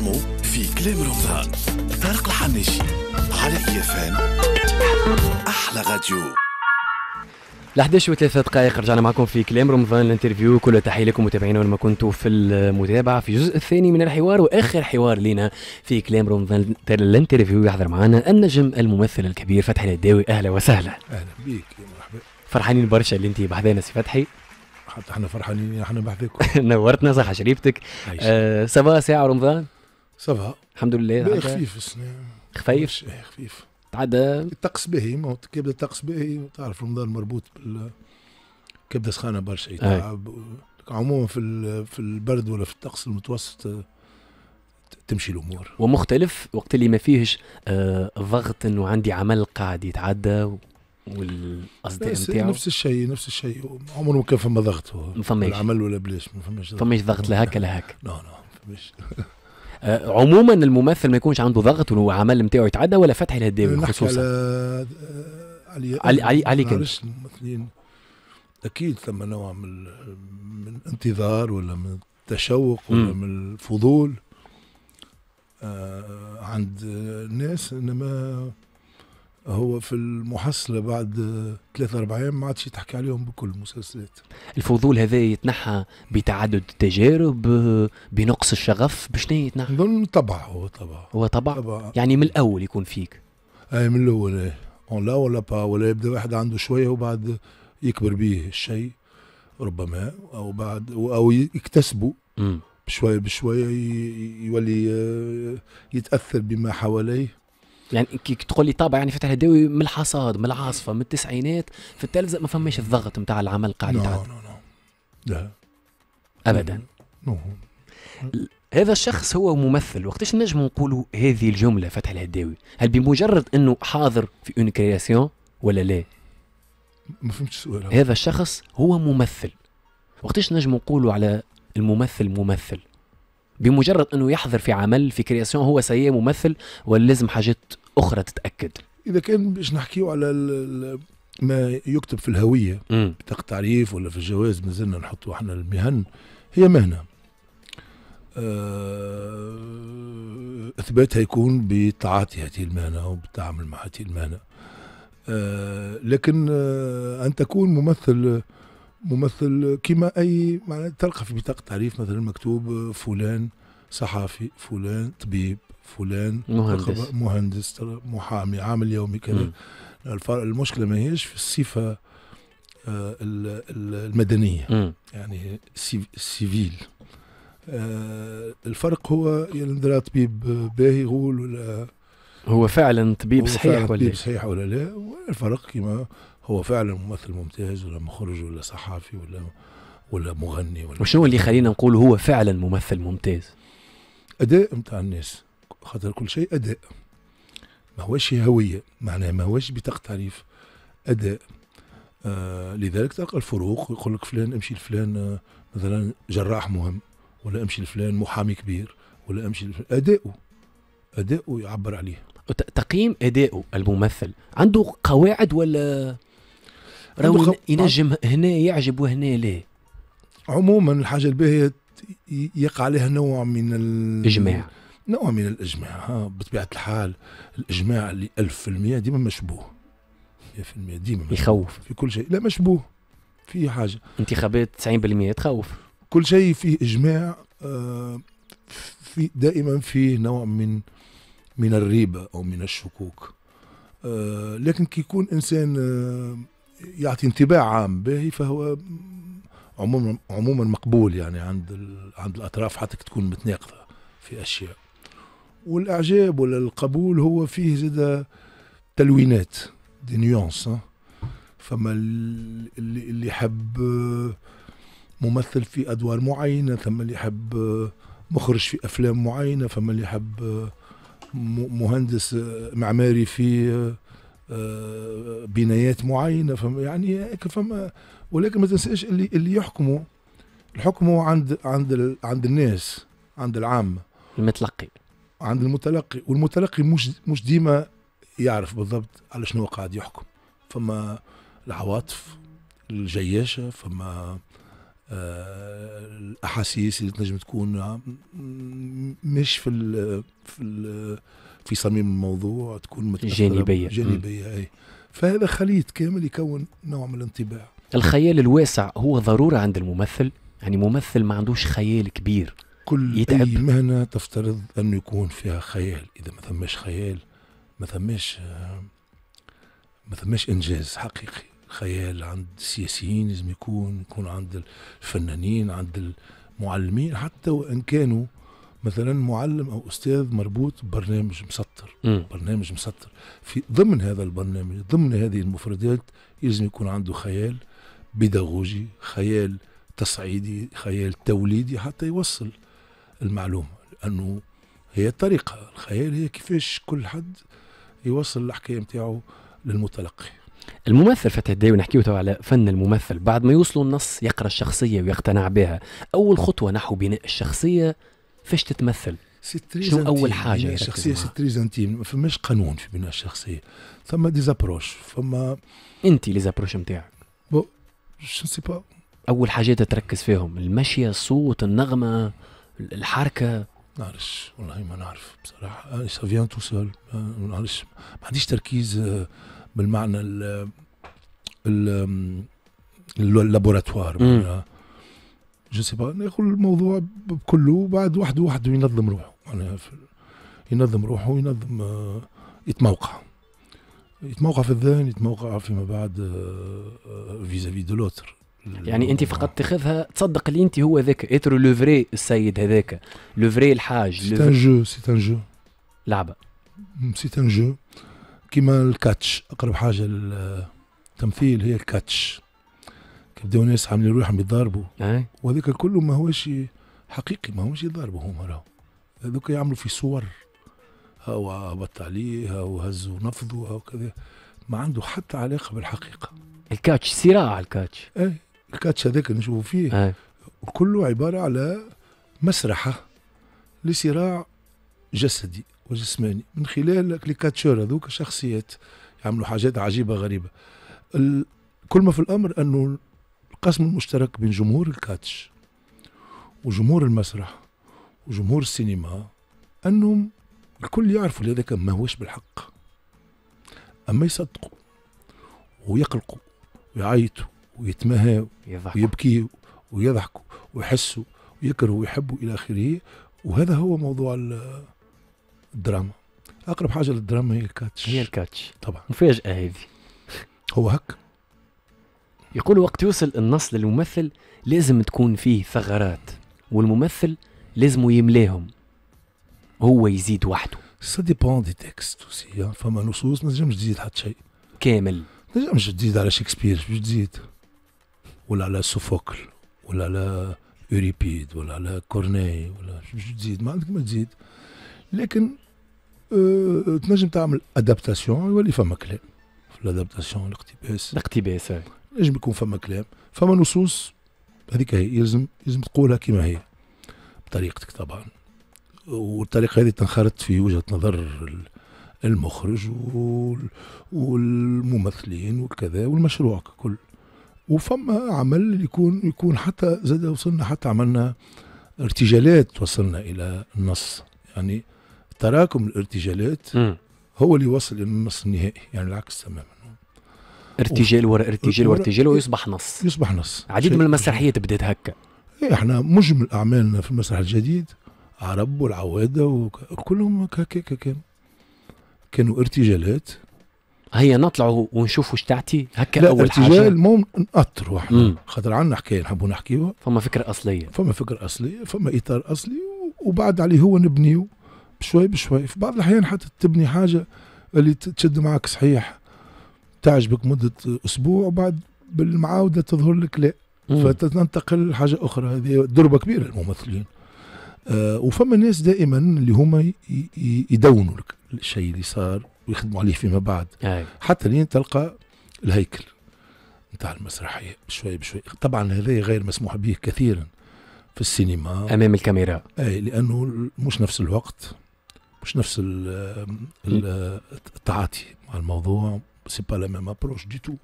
نجمو في كلام رمضان طارق الحناشي على اي احلى راديو ل 11 و 3 دقائق رجعنا معكم في كلام رمضان الانترفيو كل تحيه لكم متابعينا وين ما كنتوا في المتابعه في الجزء الثاني من الحوار واخر حوار لنا في كلام رمضان الانترفيو يحضر معنا النجم الممثل الكبير فتحي الداوي اهلا وسهلا اهلا بك يا مرحبا فرحانين برشا اللي انت بحذانا سي فتحي حتى احنا فرحانين احنا بحذاكم نورتنا صح شريفتك آه سبا ساعه رمضان سافا الحمد لله خفيف السنة خفيف؟ خفيف تعدى الطقس باهي ما كيبدا الطقس باهي تعرف رمضان مربوط بال كيبدا سخانة برشا يتعب عموما في في البرد ولا في الطقس المتوسط تمشي الامور ومختلف وقت اللي ما فيهش آه ضغط انه عندي عمل قاعد يتعدى والاصدقاء نتاعو نفس الشيء نفس الشيء عمره ما كان فما ضغط ما فماش العمل ولا بلاش ما فماش ضغط فماش ضغط لا هكا لا هكا نو نو ما فماش آه، عموما الممثل ما يكونش عنده ضغط والعمل نتاعو يتعدى ولا فتحي الهداوي خصوصا آه، علي علي علي, علي كنت الممثلين اكيد ثم نوع من من انتظار ولا من التشوق ولا م. من الفضول آه عند الناس انما هو في المحصلة بعد ثلاثة أربع أيام ما عادش تحكي عليهم بكل المسلسلات الفضول هذا يتنحى بتعدد التجارب بنقص الشغف بشنو يتنحى؟ نظن طبع هو طبع هو طبع؟, طبع. يعني من الأول يكون فيك أي من الأول اون لا ولا با ولا يبدا واحد عنده شوية وبعد يكبر به الشيء ربما أو بعد أو يكتسبه م. بشوية بشوية يولي آه، يتأثر بما حواليه يعني كي تقول لي طابع يعني فتح الهداوي من الحصاد من العاصفه من التسعينات في التلفزه ما فماش الضغط نتاع العمل قاعد يتعدى نو نو لا ابدا نو هذا الشخص هو ممثل وقتاش نجم نقولوا هذه الجمله فتح الهداوي هل بمجرد انه حاضر في اون كرياسيون ولا لا ما فهمتش السؤال هذا الشخص هو ممثل وقتاش نجم نقولوا على الممثل ممثل بمجرد انه يحضر في عمل في كرياسيون هو سيء ممثل ولا لازم حاجات اخرى تتاكد اذا كان باش نحكيو على ما يكتب في الهويه بطاقه تعريف ولا في الجواز مازلنا نحطوا احنا المهن هي مهنه آه، اثباتها يكون بتعاطي هذه المهنه وبالتعامل مع هذه المهنه آه، لكن آه، ان تكون ممثل ممثل كما اي معنى تلقى في بطاقه تعريف مثلا مكتوب فلان صحفي فلان طبيب فلان مهندس مهندس محامي عامل يومي كذا المشكله ما هيش في الصفه آه، المدنيه مم. يعني السيفيل آه، الفرق هو يعني طبيب باهي يقول ولا هو فعلا طبيب هو صحيح فعلاً ولا طبيب إيه؟ صحيح ولا لا والفرق كما هو فعلا ممثل ممتاز ولا مخرج ولا صحافي ولا ولا مغني ولا وشنو اللي يخلينا نقول هو فعلا ممثل ممتاز؟ اداء نتاع الناس خاطر كل شيء أداء ما هوش هوية معناها ما هوش بطاقة تعريف أداء آه لذلك تلقى الفروق يقول لك فلان امشي لفلان آه مثلا جراح مهم ولا امشي لفلان محامي كبير ولا امشي لفلان أداؤه أداؤه يعبر عليه تقييم أداؤه الممثل عنده قواعد ولا راهو خ... ينجم هنا يعجب وهنا لا عموما الحاجة الباهية يقع عليها نوع من ال... إجماع نوع من الإجماع بطبيعة الحال الإجماع اللي ألف في المية ديما مشبوه 100% في المية ديما يخوف في كل شيء لا مشبوه في حاجة انتخابات 90% تخوف كل شيء فيه إجماع آه، في دائما فيه نوع من من الريبة أو من الشكوك آه، لكن كي يكون إنسان آه، يعطي انطباع عام به فهو عموما عموما مقبول يعني عند عند الأطراف حتى تكون متناقضة في أشياء والاعجاب ولا القبول هو فيه زاد تلوينات دي نيونس فما اللي, اللي يحب ممثل في ادوار معينه ثم اللي يحب مخرج في افلام معينه فما اللي يحب مهندس معماري في آه، بنايات معينه فما يعني فما ولكن ما تنساش اللي اللي يحكموا الحكم هو عند عند عند الناس عند العامه المتلقي عند المتلقي والمتلقي مش مش ديما يعرف بالضبط على شنو قاعد يحكم فما العواطف الجياشة فما آه، الأحاسيس اللي تنجم تكون آه، مش في الـ في الـ في صميم الموضوع تكون جانبية جانبية أي فهذا خليط كامل يكون نوع من الانطباع الخيال الواسع هو ضرورة عند الممثل يعني ممثل ما عندوش خيال كبير كل يتعب. أي مهنة تفترض أنه يكون فيها خيال إذا ما ثماش خيال ما ثماش ما ثماش إنجاز حقيقي خيال عند السياسيين لازم يكون يكون عند الفنانين عند المعلمين حتى وإن كانوا مثلا معلم او استاذ مربوط ببرنامج مسطر م. برنامج مسطر في ضمن هذا البرنامج ضمن هذه المفردات يلزم يكون عنده خيال بيداغوجي خيال تصعيدي خيال توليدي حتى يوصل المعلومه لانه هي الطريقه الخيال هي كيفاش كل حد يوصل الحكايه نتاعو للمتلقي الممثل فتح الداوي نحكيه على فن الممثل بعد ما يوصلوا النص يقرا الشخصيه ويقتنع بها اول خطوه نحو بناء الشخصيه فاش تتمثل شنو اول حاجه بناء الشخصيه سي تري زانتيم ما فماش قانون في بناء الشخصيه ثم ديزابروش فما انت ليزابروش نتاعك بو شو سي با اول حاجات تركز فيهم المشيه الصوت النغمه الحركه ما نعرفش والله ما نعرف بصراحه سا فيان تو سول ما نعرفش ما عنديش تركيز آه، بالمعنى ال اللابوراتوار جو سي با ناخذ الموضوع كله وبعد وحده وحده ينظم روحه معناها ينظم روحه ينظم آه، يتموقع يتموقع في الذهن يتموقع فيما بعد فيزافي دو لوتر يعني انت فقط تاخذها تصدق اللي انت هو ذاك اترو لو فري السيد هذاك لو فري الحاج سي ان جو سي ان جو لعبه سي ان جو كيما الكاتش اقرب حاجه للتمثيل هي الكاتش كيبداو ناس عاملين روحهم يتضاربوا وهذاك كله هوش حقيقي هوش يتضاربوا هما راهو هذوك يعملوا في صور هو هبط عليه هاو هزوا نفضوا هاو كذا ما عنده حتى علاقه بالحقيقه الكاتش صراع الكاتش ايه الكاتش هذاك نشوفوا فيه أي. كله عباره على مسرحه لصراع جسدي وجسماني من خلال كليكاتشور هذوك شخصيات يعملوا حاجات عجيبه غريبه كل ما في الامر انه القسم المشترك بين جمهور الكاتش وجمهور المسرح وجمهور السينما انهم الكل يعرفوا هذاك ما هوش بالحق اما يصدقوا ويقلقوا ويعيطوا ويتمهى ويبكي ويضحك ويحس ويكره ويحب إلى آخره وهذا هو موضوع الدراما أقرب حاجة للدراما هي الكاتش هي الكاتش طبعا مفاجأة هذه هو هك يقول وقت يوصل النص للممثل لازم تكون فيه ثغرات والممثل لازم يملاهم هو يزيد وحده سا ديبون دي تكست فما نصوص ما تنجمش تزيد حتى شيء كامل ما تنجمش تزيد على شكسبير شو تزيد ولا على سوفوكل ولا على اوريبيد ولا على كورني ولا شو تزيد ما عندك ما تزيد لكن أه تنجم تعمل ادابتاسيون يولي فما كلام في الادابتاسيون الاقتباس الاقتباس نجم يكون فما كلام فما نصوص هذيك هي يلزم يلزم تقولها كما هي بطريقتك طبعا والطريقه هذه تنخرط في وجهه نظر المخرج والممثلين وكذا والمشروع ككل وفما عمل يكون يكون حتى زاد وصلنا حتى عملنا ارتجالات وصلنا الى النص يعني تراكم الارتجالات هو اللي وصل الى النص النهائي يعني العكس تماما ارتجال ورا ارتجال ورا ارتجال ويصبح نص يصبح نص عديد من المسرحيات بدات هكا إيه، احنا مجمل اعمالنا في المسرح الجديد عرب والعواده وكلهم هكاك كانوا ارتجالات هيا نطلع ونشوف وش تعطي هكا اول حاجه ارتجال مو نقطروا احنا خاطر عندنا حكايه نحبوا نحكيوها فما فكره اصليه فما فكره اصليه فما اطار اصلي وبعد عليه هو نبنيو بشوي بشوي في بعض الاحيان حتى تبني حاجه اللي تشد معك صحيح تعجبك مده اسبوع وبعد بالمعاوده تظهر لك لا فتنتقل لحاجه اخرى هذه ضربه كبيره الممثلين آه وفما ناس دائما اللي هما يدونوا لك الشيء اللي صار ويخدموا عليه فيما بعد أي. حتى لين تلقى الهيكل نتاع المسرحيه بشوي بشوي طبعا هذا غير مسموح به كثيرا في السينما امام الكاميرا اي لانه مش نفس الوقت مش نفس التعاطي مع الموضوع سي با لا ميم ابروش دي تو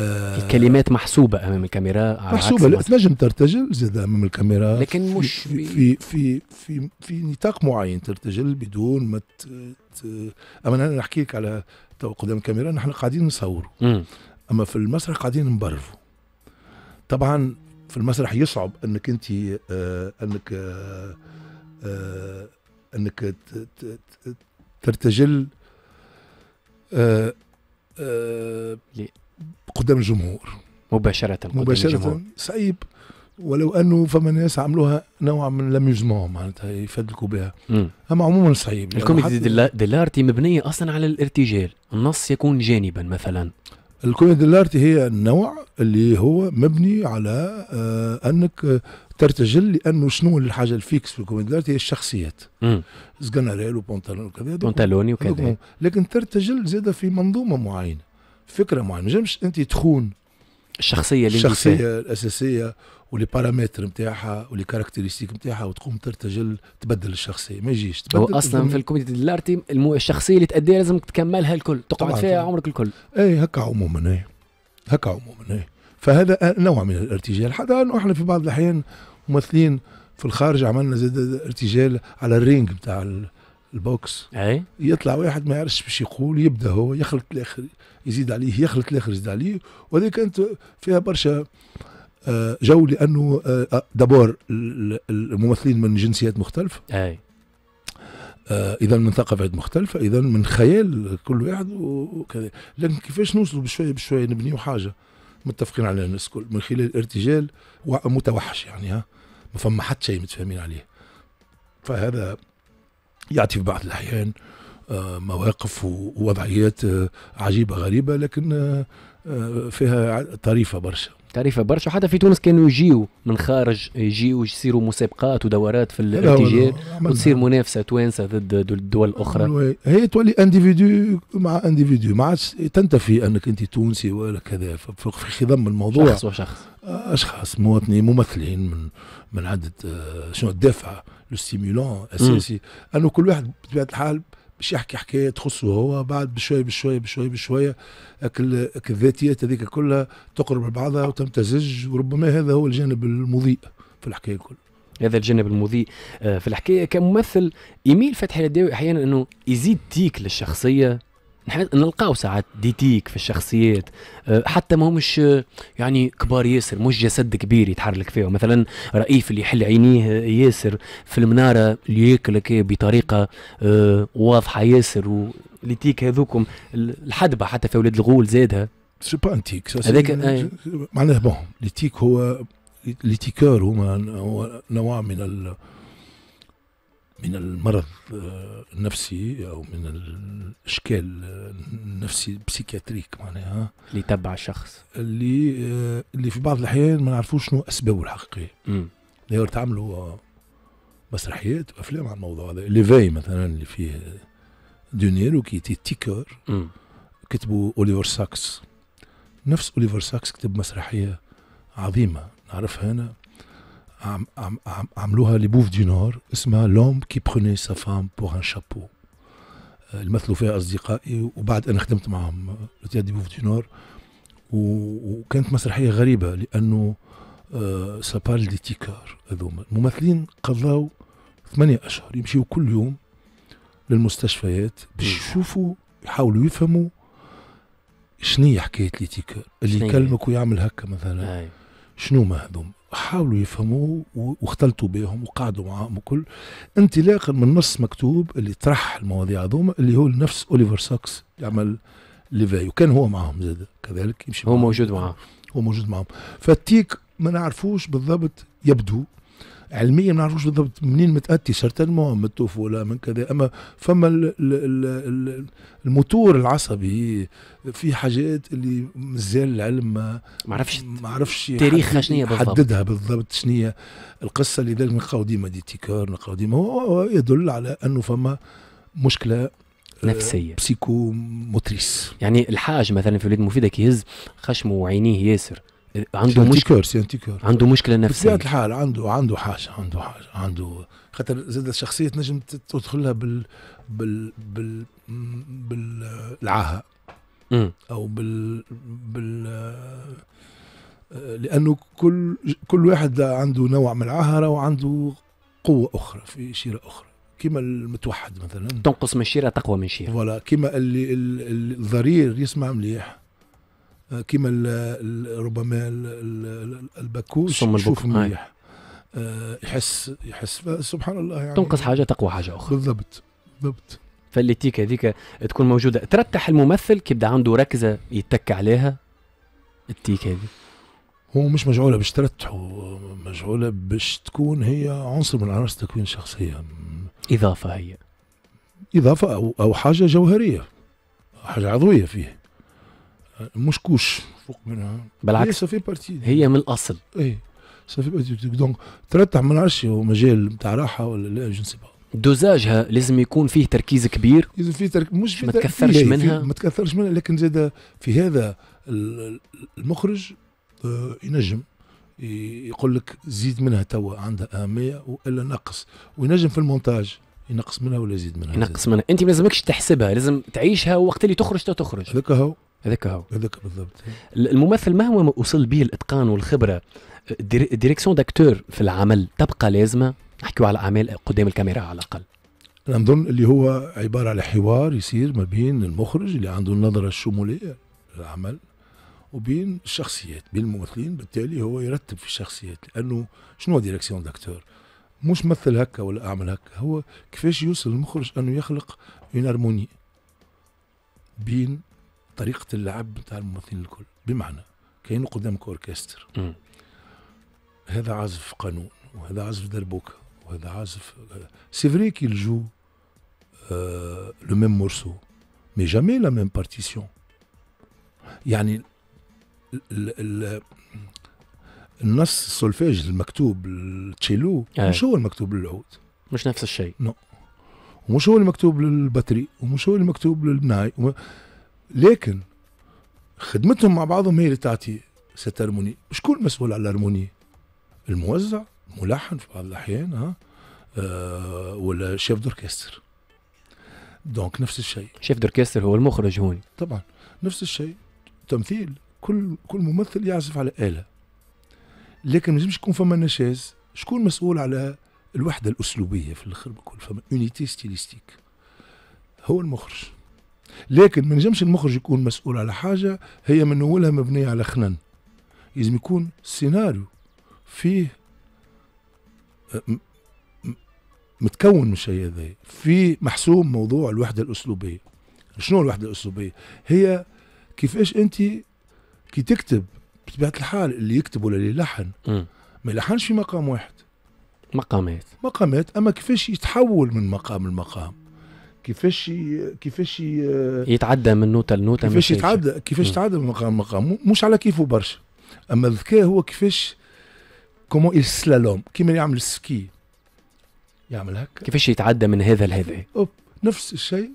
آه، الكلمات محسوبة أمام الكاميرا على محسوبة لا تنجم ترتجل زاد أمام الكاميرا لكن في مش في في في في, في نطاق معين ترتجل بدون ما ت... ت... أما أنا نحكي لك على تو قدام الكاميرا نحن قاعدين نصوروا أما في المسرح قاعدين نبرفوا طبعا في المسرح يصعب أنك أنت آه أنك آه آه أنك ترتجل آه آه قدام الجمهور مباشرة قدام مباشرة الجمهور. صعيب ولو انه فما ناس عملوها نوع من لم يجمعوا معناتها يفدلكوا بها اما عموما صعيب يعني الكوميدي ديلارتي لارتي مبنيه اصلا على الارتجال النص يكون جانبا مثلا الكوميدي ديلارتي هي النوع اللي هو مبني على آه انك ترتجل لانه شنو الحاجه الفيكس في الكوميدي ديلارتي هي الشخصيات سكناريل وبونتالوني وكذا بونتالوني وكذا لكن ترتجل زاده في منظومه معينه فكره معينه ما نجمش انت تخون الشخصيه اللي الشخصيه الاساسيه ولي بارامتر نتاعها ولي كاركتيرستيك نتاعها وتقوم ترتجل تبدل الشخصيه ما يجيش تبدل هو اصلا في الكوميدي الارتي الشخصيه اللي تاديها لازم تكملها الكل تقعد فيها طبعاً. عمرك الكل اي هكا عموما اي هكا عموما اي فهذا نوع من الارتجال حتى انه احنا في بعض الاحيان ممثلين في الخارج عملنا زاد ارتجال على الرينج نتاع البوكس اي يطلع واحد ما يعرفش باش يقول يبدا هو يخلط الاخر يزيد عليه يخلط الاخر يزيد عليه وهذه كانت فيها برشا آه، جو لانه آه، آه، دابور الممثلين من جنسيات مختلفه اي اذا من ثقافات مختلفه اذا من خيال كل واحد وكذا لكن كيفاش نوصلوا بشويه بشويه نبنيو حاجه متفقين على الناس الكل من خلال ارتجال متوحش يعني ها ما فما حتى شيء متفاهمين عليه فهذا يعطي في بعض الأحيان آه، مواقف ووضعيات آه، عجيبة غريبة لكن آه، فيها طريفة برشا تعريفة برشا حتى في تونس كانوا يجيو من خارج يجيو يصيروا مسابقات ودورات في الارتجال وتصير منافسه توانسه ضد الدول الاخرى هي تولي انديفيدو مع انديفيدو ما عادش تنتفي انك انت تونسي ولا كذا في خضم الموضوع شخص وشخص اشخاص مواطنين ممثلين من من عده آه، شنو الدافع لو ستيمولون اساسي انه كل واحد بطبيعه الحال باش يحكي حكايه تخصه هو بعد بشويه بشويه بشويه بشويه الذاتيات هذيك كلها تقرب لبعضها وتمتزج وربما هذا هو الجانب المضيء في الحكايه الكل هذا الجانب المضيء آه، في الحكايه كممثل يميل فتحي الداوي احيانا انه يزيد تيك للشخصيه نحن نلقاو ساعات ديتيك في الشخصيات آه، حتى ما همش آه، يعني كبار ياسر مش جسد كبير يتحرك فيه مثلا رئيف اللي يحل عينيه ياسر في المناره اللي ياكلك بطريقه آه، واضحه ياسر وليتيك هذوكم الحدبه حتى في اولاد الغول زادها سي با انتيك هذاك معناه بون ليتيك هو ليتيكور هما نوع من ال... من المرض آه، النفسي او من الاشكال النفسي بسيكياتريك معناها اللي تبع الشخص اللي آه، اللي في بعض الاحيان ما نعرفوش شنو اسبابه الحقيقيه داير تعملوا مسرحيات وافلام على الموضوع هذا ليفاي مثلا اللي فيه دونيرو كي تي تيكر كتبوا اوليفر ساكس نفس اوليفر ساكس كتب مسرحيه عظيمه نعرفها انا عم عم عملوها لي بوف دي نور اسمها لوم كي بروني سا فام بور ان شابو المثلوا فيها اصدقائي وبعد انا خدمت معهم لوتياد دي بوف دي نور وكانت مسرحيه غريبه لانه سابال دي تيكار هذوما الممثلين قضاو ثمانية أشهر يمشيوا كل يوم للمستشفيات باش يشوفوا يحاولوا يفهموا هي حكاية لي تيكار اللي يكلمك ويعمل هكا مثلا شنو ما هذوما حاولوا يفهموه واختلطوا بهم وقعدوا معاهم وكل انطلاقا من نص مكتوب اللي طرح المواضيع هذوما اللي هو نفس اوليفر ساكس اللي عمل ليفاي وكان هو معاهم زاد كذلك يمشي هو معهم. موجود معاهم هو موجود معاهم فالتيك ما نعرفوش بالضبط يبدو علميا ما نعرفوش بالضبط منين متاتي سيرتينمون من الطفوله من كذا اما فما الـ الـ الموتور العصبي في حاجات اللي مازال العلم ما عرفش ما عرفش تاريخها شنو بالضبط حددها بالضبط شنو القصه لذلك نلقاو ديما دي تيكار نلقاو ديما هو يدل على انه فما مشكله آه، نفسيه بسيكو موتريس يعني الحاج مثلا في ولاد مفيده كيهز يهز خشمه وعينيه ياسر عنده مشكله عنده مشكله نفسيه بطبيعه الحال عنده عنده حاجه عنده حاجه عنده خاطر زاد الشخصيه تنجم تدخلها بال بال بال بالعاهه او بال بال لانه كل كل واحد عنده نوع من العاهره وعنده قوه اخرى في شيره اخرى كما المتوحد مثلا تنقص من شيره تقوى من شيره فوالا كما اللي الضرير يسمع مليح آه، كما ربما البكوش يشوف نعم. مليح آه، يحس يحس سبحان الله يعني تنقص حاجه تقوى حاجه اخرى بالضبط بالضبط فالتيك هذيك تكون موجوده ترتح الممثل كيبدا عنده ركزه يتك عليها التيك هذه هو مش مجعوله باش ترتح مجعوله باش تكون هي عنصر من عناصر تكوين الشخصيه اضافه هي اضافه او او حاجه جوهريه حاجه عضويه فيه مش كوش فوق منها بالعكس هي بارتي هي من الاصل اي سافي بارتي دونك ترتح ما نعرفش هو مجال نتاع راحه ولا لا جو با دوزاجها لازم يكون فيه تركيز كبير لازم فيه ترك... مش ما تكثرش منها فيه ما تكثرش منها لكن زاد في هذا المخرج آه، ينجم يقول لك زيد منها توا عندها اهميه والا نقص وينجم في المونتاج ينقص منها ولا يزيد منها ينقص منها انت ما لازمكش تحسبها لازم تعيشها وقت اللي تخرج تخرج هذاك هو هذاك هو هذاك بالضبط الممثل مهما وصل به الاتقان والخبره الديريكسيون داكتور في العمل تبقى لازمه نحكيو على اعمال قدام الكاميرا على الاقل نظن اللي هو عباره على حوار يصير ما بين المخرج اللي عنده النظره الشموليه للعمل وبين الشخصيات بين الممثلين بالتالي هو يرتب في الشخصيات لانه شنو ديريكسيون داكتور مش مثل هكا ولا اعمل هكا هو كيفاش يوصل المخرج انه يخلق اون هارموني بين طريقه اللعب بتاع الممثلين الكل بمعنى كانه قدامك اوركستر هذا عازف قانون وهذا عازف دربوكه وهذا عازف سي فري كيل جو لو ميم مورسو مي جامي لا ميم بارتيسيون يعني ال ال النص السولفيج المكتوب التشيلو آه. مش هو المكتوب للعود مش نفس الشيء نو no. ومش هو المكتوب للباتري ومش هو المكتوب للبناي وم... لكن خدمتهم مع بعضهم هي اللي تعطي سيت هارموني شكون المسؤول على الهارموني الموزع ملحن في بعض الاحيان ها أه ولا شيف دوركستر دونك نفس الشيء شيف دوركستر هو المخرج هون طبعا نفس الشيء تمثيل كل كل ممثل يعزف على آلة لكن ما يكون فما نشاز شكون مسؤول على الوحدة الأسلوبية في الآخر بكل فما اونيتي ستيليستيك هو المخرج لكن ما نجمش المخرج يكون مسؤول على حاجه هي من اولها مبنيه على خنن لازم يكون سيناريو فيه آه، متكون من الشيء هذا في محسوم موضوع الوحده الاسلوبيه شنو الوحده الاسلوبيه هي كيفاش انت كي تكتب بطبيعه الحال اللي يكتب ولا اللي يلحن ما يلحنش في مقام واحد مقامات مقامات اما كيفاش يتحول من مقام لمقام كيفاش كيفاش يتعدى من نوته لنوته كيفاش يتعدى كيفاش يتعدى من مقام مقام مش على كيفه برشا اما الذكاء هو كيفاش كومون السلالوم كيما يعمل السكي يعمل هكا كيفاش يتعدى من هذا لهذا نفس الشيء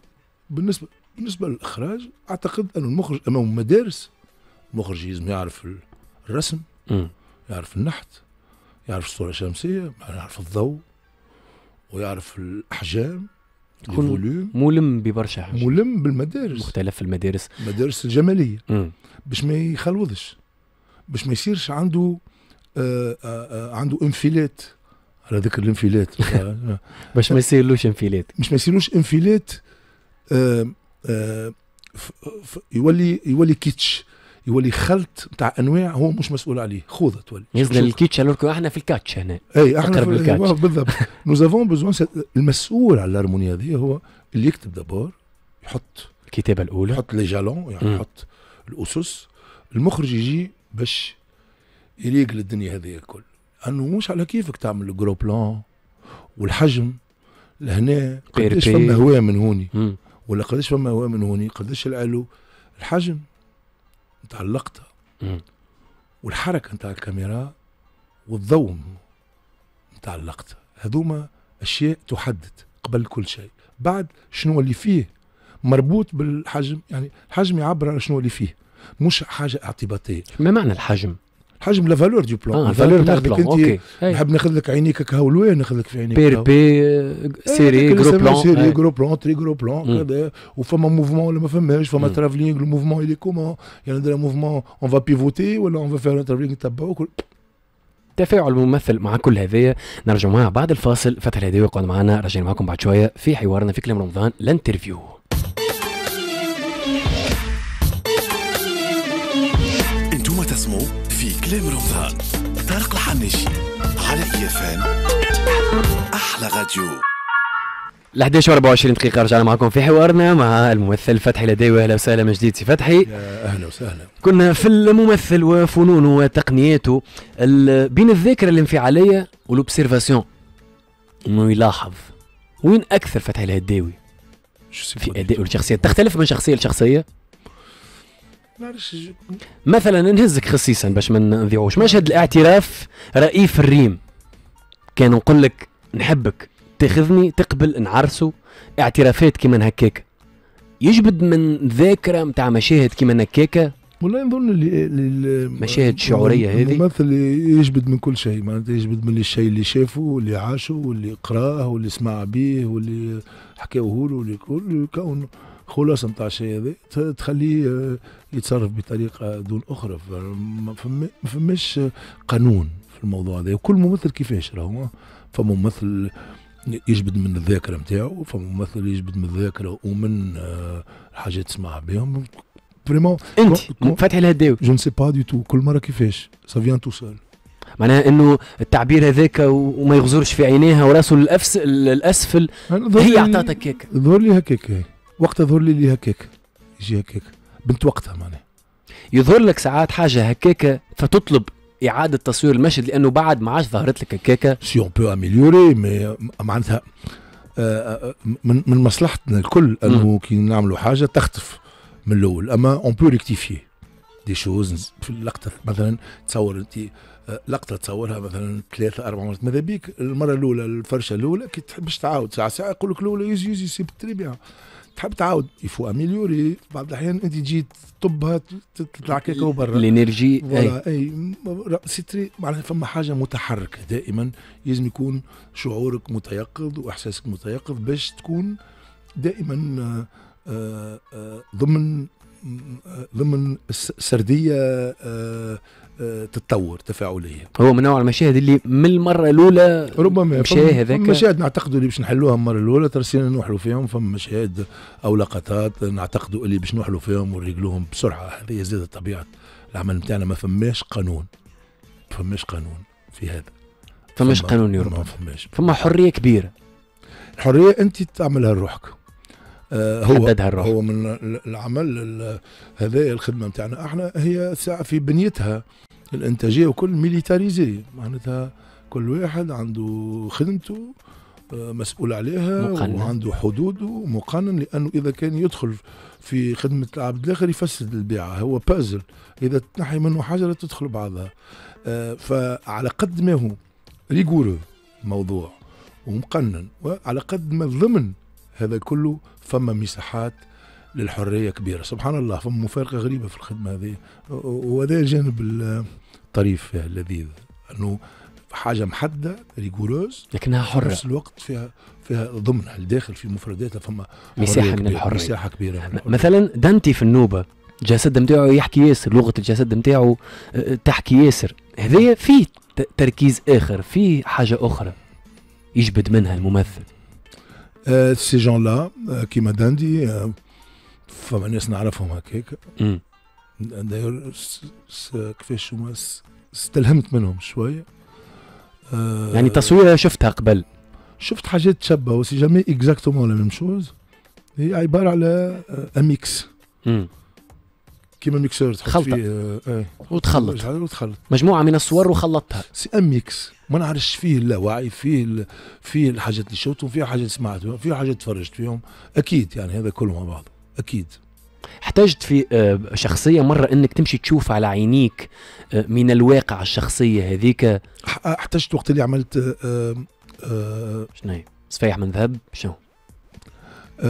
بالنسبه بالنسبه للاخراج اعتقد ان المخرج امام مدارس المخرج لازم يعرف الرسم م. يعرف النحت يعرف الصوره الشمسيه يعرف الضوء ويعرف الاحجام يكون ملم ببرشا حاجات ملم بالمدارس مختلف المدارس المدارس الجماليه باش ما يخلوضش باش ما يصيرش عنده آآ آه، آآ آه، آه، عنده انفلات على ذكر الانفلات باش ما يصيرلوش انفلات باش ما يصيرلوش انفلات يولي يولي كيتش يولي خلط تاع انواع هو مش مسؤول عليه خوذه تولي يزن الكيتش الوركو احنا في الكاتش هنا اي احنا في الكاتش إيه، بالضبط نو زافون بوزوان المسؤول على الهارمونيه هذه هو اللي يكتب دابور يحط الكتابه الاولى يحط لي جالون يعني يحط الاسس المخرج يجي باش يريقل الدنيا هذه الكل انه مش على كيفك تعمل الجرو بلان والحجم لهنا قداش فما هواء من هوني ولا قداش فما هواء من هوني قداش العلو الحجم نتاع اللقطه والحركه نتاع الكاميرا والضوء نتاع اللقطه هذوما اشياء تحدد قبل كل شيء بعد شنو اللي فيه مربوط بالحجم يعني الحجم يعبر على شنو اللي فيه مش حاجه اعتباطيه ما معنى الحجم حجم لا فالور دو بلون آه، لا فالور دو بلون اوكي نحب ناخذ لك عينيك هكا ولوين ناخذ لك في عينيك بير بي سيري جرو بلون سيري جرو بلون تري جرو بلون وفما موفمون ولا ما فماش فما ترافلينغ الموفمون اللي كومون يعني ندير موفمون اون فا بيفوتي ولا اون فا فير ترافلينغ تبعوك تفاعل الممثل مع كل هذايا نرجع معاه بعد الفاصل فتره هذه وقعد معنا راجعين معكم بعد شويه في حوارنا في كلام رمضان لانترفيو سلام رمضان طارق الحناشي على ام احلى راديو ال 11 و24 دقيقة رجعنا معكم في حوارنا مع الممثل فتحي لديوي اهلا وسهلا من جديد سي فتحي اهلا وسهلا كنا في الممثل وفنونه وتقنياته بين الذاكرة الانفعالية ولوبسيرفاسيون انه يلاحظ وين اكثر فتحي الهداوي في ادائه الشخصية تختلف من شخصية لشخصية نعرفش مثلا نهزك خصيصا باش ما نضيعوش مشهد الاعتراف رئيف الريم كان نقول لك نحبك تاخذني تقبل نعرسو اعترافات كيما هكاك يجبد من ذاكره نتاع مشاهد كيما هكاك والله نظن المشاهد الشعوريه هذه الممثل يجبد من كل شيء معناتها يجبد من الشيء اللي شافه واللي عاشه واللي قراه واللي سمع به واللي حكاوه له واللي كل كونه خلاص نتاع الشيء هذا تخليه آه، يتصرف بطريقه دون اخرى ما فماش قانون في الموضوع هذا وكل ممثل كيفاش راهو فما ممثل يجبد من الذاكره نتاعو فما ممثل يجبد من الذاكره ومن الحاجات آه، تسمع بهم فريمون انت فاتح الهداوي جو نسي با دي تو كل مره كيفاش سا فيان تو سول معناها انه التعبير هذاك وما يغزرش في عينيها وراسه للاسفل الاسفل هي اعطتك هكاك ظهر لي هكاك وقت ظهر لي لي هكاك يجي هكاك بنت وقتها معناها يظهر لك ساعات حاجه هكاك فتطلب اعاده تصوير المشهد لانه بعد ما عادش ظهرت لك هكاك سي اون بو اميليوري مي معناتها آه، آه، من من مصلحتنا الكل انه كي نعملوا حاجه تختف من الاول اما اون بو ريكتيفي دي شوز في اللقطه مثلا تصور انت آه، لقطه تصورها مثلا ثلاثة أربع مرات ماذا بيك المرة الأولى الفرشة الأولى كي تحبش تعاود ساعة ساعة يقول لك الأولى يوز يوز سي تري بيان تحب تعاود يفو اميليوري بعض الاحيان انت تجي تطبها تطلع كيكه برا الانرجي اي, أي. سيتري معناها فما حاجه متحركه دائما لازم يكون شعورك متيقظ واحساسك متيقظ باش تكون دائما آه، آه، آه، ضمن ضمن سرديه تتطور تفاعليه هو من نوع المشاهد اللي من المره الاولى ربما مشاهد هذاك مشاهد نعتقدوا اللي باش نحلوها المره الاولى ترسينا نوحلوا فيهم فما مشاهد او لقطات نعتقدوا اللي باش نوحلوا فيهم ونريقلوهم بسرعه هذه زاد طبيعه العمل نتاعنا ما فماش قانون ما فماش قانون في هذا فماش قانون يربط فما حريه كبيره الحريه انت تعملها لروحك آه، هو الروح. هو من العمل هذا الخدمه نتاعنا احنا هي ساعه في بنيتها الانتاجيه وكل ميليتاريزي معناتها كل واحد عنده خدمته آه، مسؤول عليها مقنن. وعنده حدوده مقنن لانه اذا كان يدخل في خدمه العبد الاخر يفسد البيعه هو بازل اذا تنحي منه حجره تدخل بعضها آه، فعلى قد ما هو ريغورو الموضوع ومقنن وعلى قد ما الضمن هذا كله فما مساحات للحريه كبيره سبحان الله فما مفارقه غريبه في الخدمه هذه وهذا الجانب الطريف فيها اللذيذ انه حاجه محدده ريغوروز لكنها حره في نفس الوقت فيها فيها ضمنها الداخل في مفرداتها فما مساحه من الحريه مساحه كبيره من الحرية. مثلا دانتي في النوبه الجسد نتاعو يحكي ياسر لغه الجسد نتاعو آه، آه، تحكي ياسر هذايا فيه تركيز اخر فيه حاجه اخرى يجبد منها الممثل سي جون لا كيما داندي فما ناس نعرفهم هكاك داير كيفاش هما استلهمت منهم شويه يعني تصويره شفتها قبل شفت حاجات تشبه وسي جامي اكزاكتومون لا ميم شوز هي عباره على اميكس euh, كيما ميكسور تحط خلطة. فيه آه. آه. وتخلط وتخلط مجموعه من الصور وخلطتها سي ام ميكس ما نعرفش فيه وعي فيه ال... فيه الحاجات اللي شفتهم فيه حاجات سمعتهم فيه حاجات تفرجت فيهم اكيد يعني هذا كله مع بعض اكيد احتجت في آه، شخصيه مره انك تمشي تشوف على عينيك آه، من الواقع الشخصيه هذيك احتجت وقت اللي عملت شنو صفيح من ذهب شنو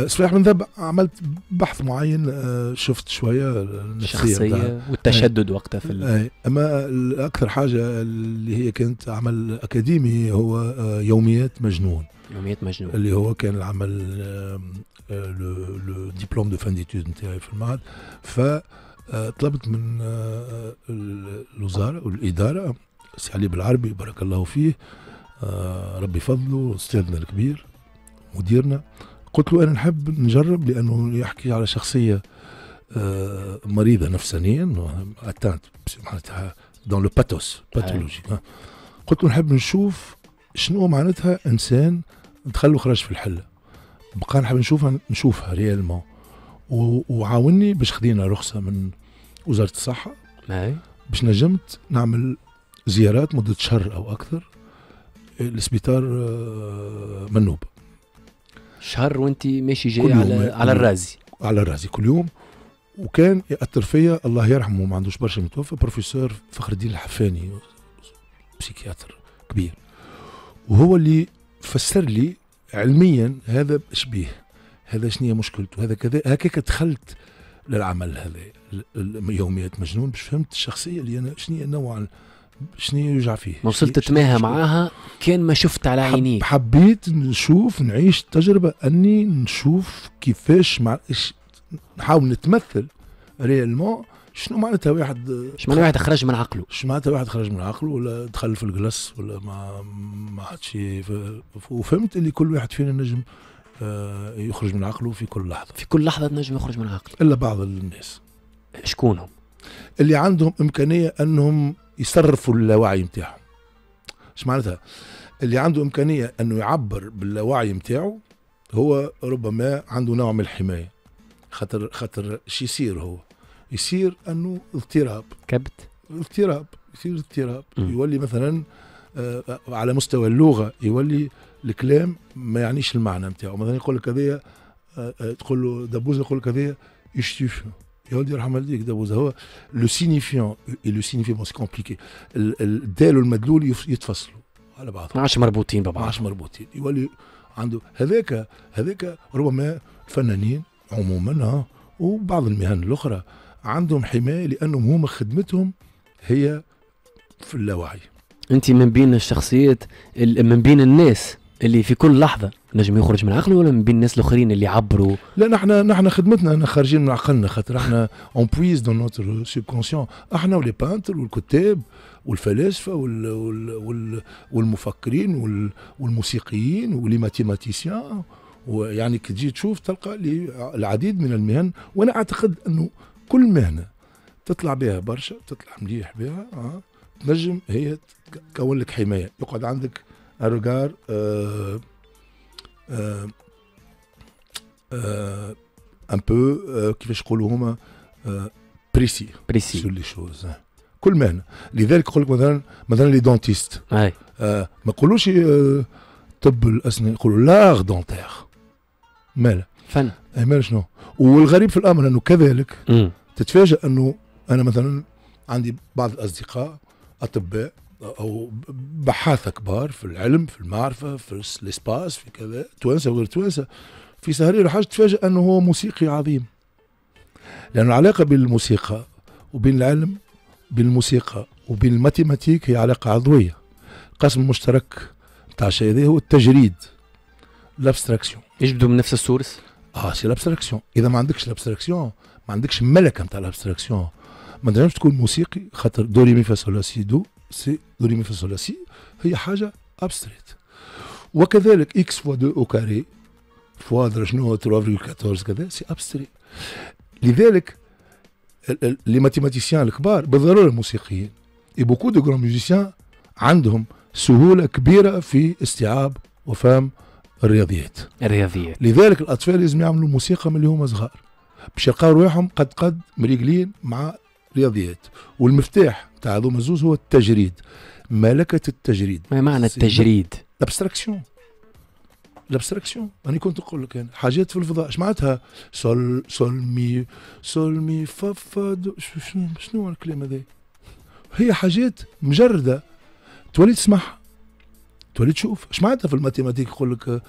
صلاح آه، من ذب عملت بحث معين آه، شفت شويه الشخصيه آه، والتشدد وقتها في ال... اما اكثر حاجه اللي هي كانت عمل اكاديمي هو يوميات مجنون يوميات مجنون اللي هو كان العمل لو ديبلوم دو فان ديتود نتاعي في المعهد فطلبت من الوزاره والاداره سي علي بالعربي بارك الله فيه ربي فضله استاذنا الكبير مديرنا قلت له انا نحب نجرب لانه يحكي على شخصيه آه، مريضه نفسانيا اتانت معناتها دون لو باتوس باثولوجي قلت له نحب نشوف شنو معناتها انسان دخل وخرج في الحله بقى نحب نشوفها نشوفها ريالمون وعاوني باش خدينا رخصه من وزاره الصحه أيوة. باش نجمت نعمل زيارات مده شهر او اكثر لسبيتار آه، منوب شهر وانت ماشي جاي على على الرازي على الرازي كل يوم وكان ياثر فيا الله يرحمه ما عندوش برشا متوفى بروفيسور فخر الدين الحفاني بسيكياتر كبير وهو اللي فسر لي علميا هذا شبيه هذا شنو هي مشكلته هذا كذا هكاك دخلت للعمل هذا يوميات مجنون باش فهمت الشخصيه اللي انا شنو نوع شنو يوجع فيه ما وصلت تتماهى معاها كان ما شفت على عينيك حبيت نشوف نعيش التجربه اني نشوف كيفاش مع نحاول نتمثل ريالمون شنو معناتها واحد شنو معناتها واحد خرج من عقله شنو معناتها واحد خرج من عقله ولا دخل في الجلس ولا ما ما عادش وفهمت اللي كل واحد فينا نجم آه، يخرج من عقله في كل لحظه في كل لحظه نجم يخرج من عقله الا بعض الناس شكونهم اللي عندهم امكانيه انهم يصرفوا اللاوعي نتاعهم اش معناتها اللي عنده امكانيه انه يعبر باللاوعي نتاعو هو ربما عنده نوع من الحمايه خاطر خاطر شو يصير هو يصير انه اضطراب كبت اضطراب يصير اضطراب يولي مثلا آه على مستوى اللغه يولي الكلام ما يعنيش المعنى نتاعو مثلا يقول لك هذايا آه،, آه تقول له دبوز يقول لك هذايا يشتيشو هو لو سينيفيون لو سينيفيون سي كومبليكي الدال والمدلول يتفصلوا على بعضهم ما عادش مربوطين ببعض ما عادش مربوطين يولي عنده هذاك هذاك ربما الفنانين عموما وبعض المهن الاخرى عندهم حمايه لانهم هما خدمتهم هي في اللاوعي انت من بين الشخصيات من بين الناس اللي في كل لحظه نجم يخرج من عقله ولا من بين الناس الاخرين اللي عبروا لا نحن نحن خدمتنا خارجين من عقلنا خاطر احنا اون بويز دون نوتر سوبكونسيون احنا ولي بانتر والكتاب والفلاسفه وال وال وال والمفكرين وال والموسيقيين ولي ماتيماتيسيان ويعني كي تجي تشوف تلقى العديد من المهن وانا اعتقد انه كل مهنه تطلع بها برشا تطلع مليح بها آه، تنجم هي تكون لك حمايه يقعد عندك آه، آه، آه، un regard ان بو كيفاش يقولوا هما بريسي بريسي سور لي شوز كل مهنه لذلك يقول لك مثلا مثلا لي دونتيست ما يقولوش طب الاسنان يقولوا لاغ دونتيغ مال فن اي مال شنو والغريب في الامر انه كذلك تتفاجئ انه انا مثلا عندي بعض الاصدقاء اطباء او بحاثه كبار في العلم في المعرفه في السباس في كذا توانسه وغير توانسه في سهرير الحاج تفاجئ انه هو موسيقي عظيم لان العلاقه بين الموسيقى وبين العلم بالموسيقى وبين الماتيماتيك هي علاقه عضويه القسم المشترك تاع الشيء هذا هو التجريد لابستراكسيون يجبدوا من نفس السورس اه سي لابستراكسيون اذا ما عندكش لابستراكسيون ما عندكش الملكه نتاع لابستراكسيون ما تنجمش تكون موسيقي خاطر دوري مي فا سول سي دو سي دوريمي في الصول سي هي حاجه ابستريت وكذلك اكس فوا دو او كاري فوا شنو 3.14 كذا سي ابستريت لذلك لي ماتيماتيسيان الكبار بالضروره الموسيقيين اي بوكو دو غران ميوزيسيان عندهم سهوله كبيره في استيعاب وفهم الرياضيات الرياضيات لذلك الاطفال لازم يعملوا موسيقى من اللي هما صغار باش يلقاو رواحهم قد قد مريقلين مع رياضيات والمفتاح تاع هذوما مزوز هو التجريد ملكة التجريد ما معنى التجريد؟ الابستراكسيون الابستراكسيون راني كنت نقول لك يعني حاجات في الفضاء اش معناتها سول سول مي سول مي فا فا شنو شنو الكلام هذا هي حاجات مجرده تولي تسمعها تولي تشوف اش معناتها في الماتيماتيك يقول لك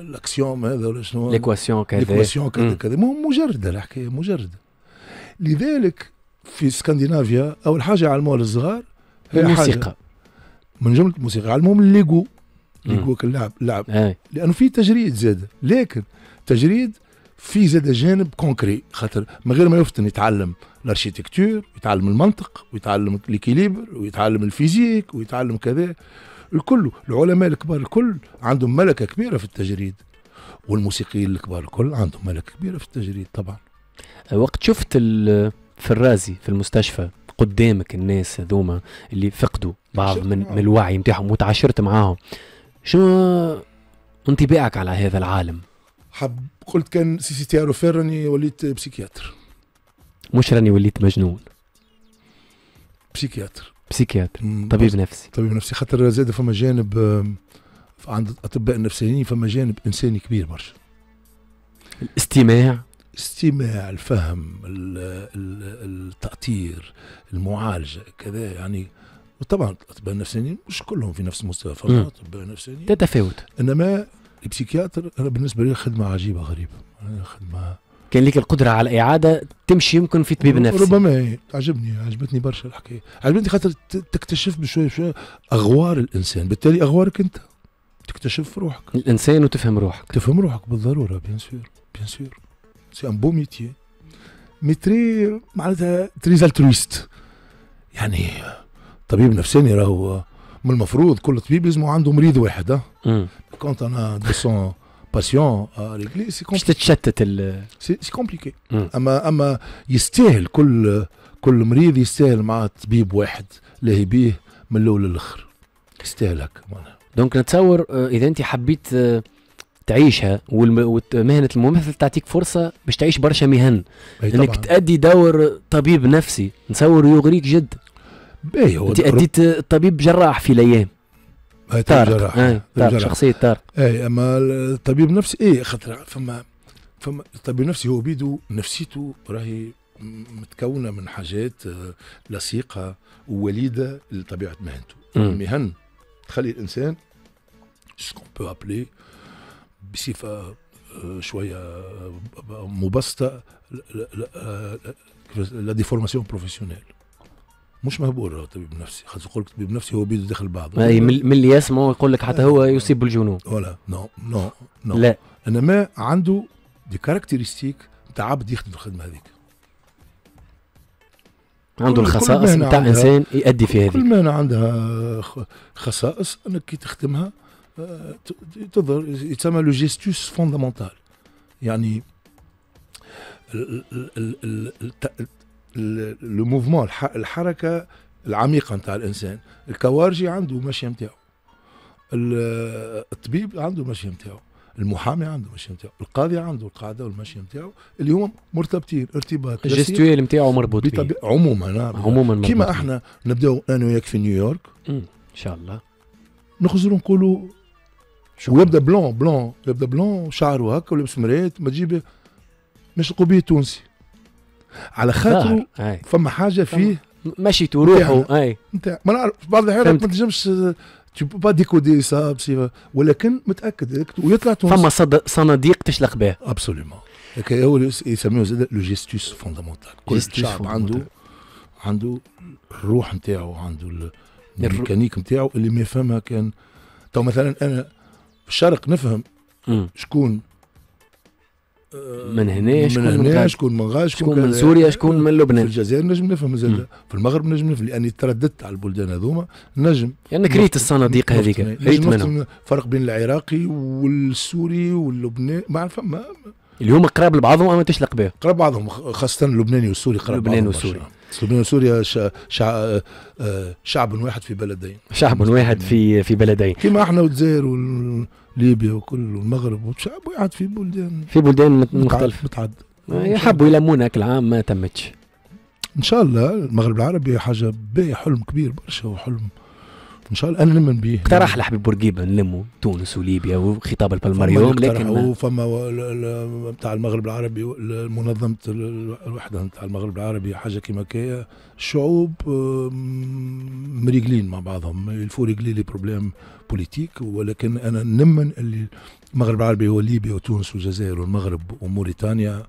الاكسيوم آه، هذا ولا شنو ليكواسيون كذا ليكواسيون كذا كذا مجرده الحكايه مجرده لذلك في اسكندنافيا اول حاجه علموها للصغار هي الموسيقى من جمله الموسيقى علموهم الليجو الليجو اللعب اللعب لانه في تجريد زاد لكن تجريد في زاد جانب كونكري خاطر من غير ما يفتن يتعلم الارشيتكتور يتعلم المنطق ويتعلم الكيليبر ويتعلم الفيزيك ويتعلم كذا الكل العلماء الكبار الكل عندهم ملكه كبيره في التجريد والموسيقيين الكبار الكل عندهم ملكه كبيره في التجريد طبعا وقت شفت في الرازي في المستشفى قدامك الناس هذوما اللي فقدوا بعض من, نعم. من الوعي نتاعهم وتعاشرت معاهم شنو انطباعك على هذا العالم؟ حب قلت كان سي سي تي راني وليت بسيكياتر مش راني وليت مجنون بسيكياتر بسيكياتر طبيب نفسي طبيب نفسي خاطر زاد فما جانب عند الاطباء النفسيين فما جانب انساني كبير برشا الاستماع الاستماع الفهم التأطير المعالجة كذا يعني وطبعا الاطباء النفسانيين مش كلهم في نفس المستوى فقط الأطباء النفسانيين تتفاوت انما البسيكياتر انا بالنسبه لي خدمه عجيبه غريبه خدمه كان ليك القدره على اعاده تمشي يمكن في طبيب نفسي ربما إيه، عجبني عجبتني برشا الحكايه عجبتني خاطر تكتشف بشويه بشويه اغوار الانسان بالتالي اغوارك انت تكتشف روحك الانسان وتفهم روحك تفهم روحك بالضروره بيان سور بيان سور سي ان بو ميتيي مي تري معناتها تري زالترويست يعني طبيب نفساني راهو من المفروض كل طبيب لازم عنده مريض واحد اه كونت انا 200 باسيون ريغلي سي باش تتشتت ال سي كومبليكي اما اما يستاهل كل كل مريض يستاهل مع طبيب واحد لاهي بيه من الاول للاخر يستاهل هكا دونك نتصور اذا انت حبيت تعيشها ومهنه الممثل تعطيك فرصه باش تعيش برشا مهن انك تأدي دور طبيب نفسي نصور يغريك جد باهي هو انت اديت الطبيب جراح في الايام طارق جراح. آه. طارق شخصيه طارق اي اما الطبيب نفسي اي خاطر فما فما الطبيب النفسي هو بيدو نفسيته راهي متكونه من حاجات آه، لصيقه ووليده لطبيعه مهنته المهن تخلي الانسان سكون بو ابلي بصفه آه، شويه آه، مبسطه لا ديفورماسيون بروفيسيونيل مش مهبول طبيب نفسي خاطر يقول لك طبيب نفسي هو بيده داخل بعضه اي من اللي يسمع يقول لك حتى هو آه. يصيب بالجنون ولا نو نو نو لا انما عنده دي كاركتيرستيك تاع عبد يخدم الخدمه هذيك عنده الخصائص نتاع انسان يؤدي في هذه كل مهنه عندها خصائص انك كي تخدمها تظهر يسمى لو جيستوس فوندامونتال يعني لو موفمون الحركه العميقه نتاع الانسان الكوارجي عنده مشيه نتاعو الطبيب عنده مشيه نتاعو المحامي عنده المشي نتاعو القاضي عنده القاعده والمشي نتاعو اللي هما مرتبطين ارتباط الجستويل نتاعو مربوط بطبيعة عموما عموما كيما احنا نبداو انا وياك في نيويورك ان شاء الله نخزروا نقولوا شكرا. ويبدا بلون بلون يبدا بلون شعره هكا ولبس مرات ما تجيب مش قبيه تونسي على خاطره فما حاجه فيه مشيتو روحه اي انت ما نعرف بعض الاحيان ما تنجمش تو با ديكودي سا ولكن متاكد ويطلع تونسي فما صناديق تشلق بها ابسوليومون هو يسميوه زاد لو جيستوس فوندامونتال كل شعب عنده عنده الروح نتاعو عنده الميكانيك نتاعو اللي ما يفهمها كان تو مثلا انا الشرق نفهم شكون من هنا شكون من هنا شكون من غاز شكون, من سوريا شكون من لبنان في الجزائر نجم نفهم زاد في المغرب نجم نفهم لاني ترددت على البلدان هذوما نجم لانك يعني ريت الصناديق هذيك ريت منهم فرق بين العراقي والسوري واللبناني ما عرف ما اليوم قراب لبعضهم اما تشلق به قراب بعضهم خاصه اللبناني والسوري قراب لبنان والسوري لبنان وسوريا شع... شع... آه، شعب واحد في بلدين شعب واحد في في بلدين كما احنا والجزائر ليبيا وكل المغرب والشعب قاعد في بلدان في بلدان مختلفه متعدد آه، يحبوا يلمونا العام ما تمتش ان شاء الله المغرب العربي حاجه باهيه حلم كبير برشا وحلم ان شاء الله انا نمن به اقترح لحبيب بورقيبه نلموا تونس وليبيا وخطاب البلمريوم لكن فما بتاع المغرب العربي منظمه الوحده بتاع المغرب العربي حاجه كيما كي الشعوب مريقلين مع بعضهم الفور لي بروبليم بوليتيك ولكن انا نمن اللي المغرب العربي هو ليبيا وتونس والجزائر والمغرب وموريتانيا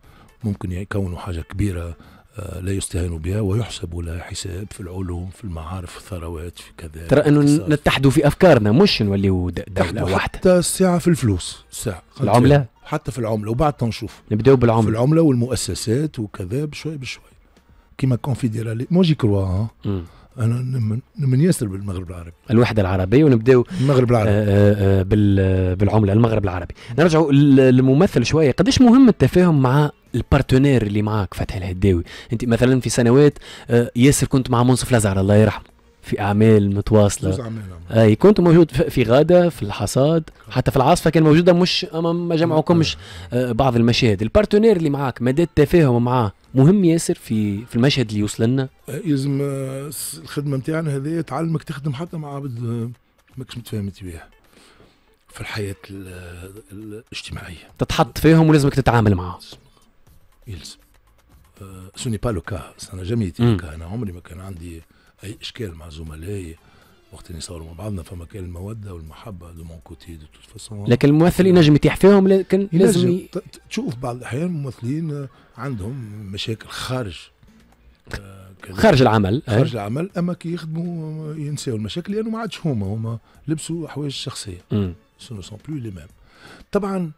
ممكن يكونوا حاجه كبيره آه، لا يستهان بها ويحسب لها حساب في العلوم في المعارف في الثروات في كذا ترى انه نتحدوا في افكارنا مش نوليو دولة واحدة حتى الساعة في الفلوس الساعة العملة حتى في العملة وبعد تنشوف نبداو بالعملة في العملة والمؤسسات وكذا بشوي بشوي كيما كونفيديرالي مو جي كروا انا نمن ياسر بالمغرب العربي الوحده العربيه ونبداو المغرب العربي آآ آه، آآ آه، بالعمله المغرب العربي نرجعوا للممثل شويه قديش مهم التفاهم مع البارتنير اللي معاك فتحي الهداوي انت مثلا في سنوات آه، ياسر كنت مع منصف لازعر الله يرحمه في اعمال متواصله آه. اي كنت موجود في غاده في الحصاد حتى في العاصفه كان موجوده مش ما جمعوكمش آه، بعض المشاهد البارتنير اللي معاك مدى التفاهم معاه مهم ياسر في في المشهد اللي يوصل لنا يلزم الخدمه نتاعنا هذه تعلمك تخدم حتى مع عبد ماكش متفاهمت بيها في الحياه الاجتماعيه تتحط فيهم ولازمك تتعامل معاهم يلزم سو ني با لو كا سا انا جامي تي لو كا انا عمري ما كان عندي اي اشكال مع زملائي وقت اللي نصوروا مع بعضنا فما كان الموده والمحبه دو مون كوتي دو توت فاسون لكن الممثل ينجم يتيح فيهم لكن لازم تشوف بعض الاحيان الممثلين عندهم مشاكل خارج آه، خارج العمل خارج العمل اما كي يخدموا آه، ينساوا المشاكل لانه ما عادش هما هما لبسوا حوايج شخصيه سو نو سون بلو لي ميم طبعا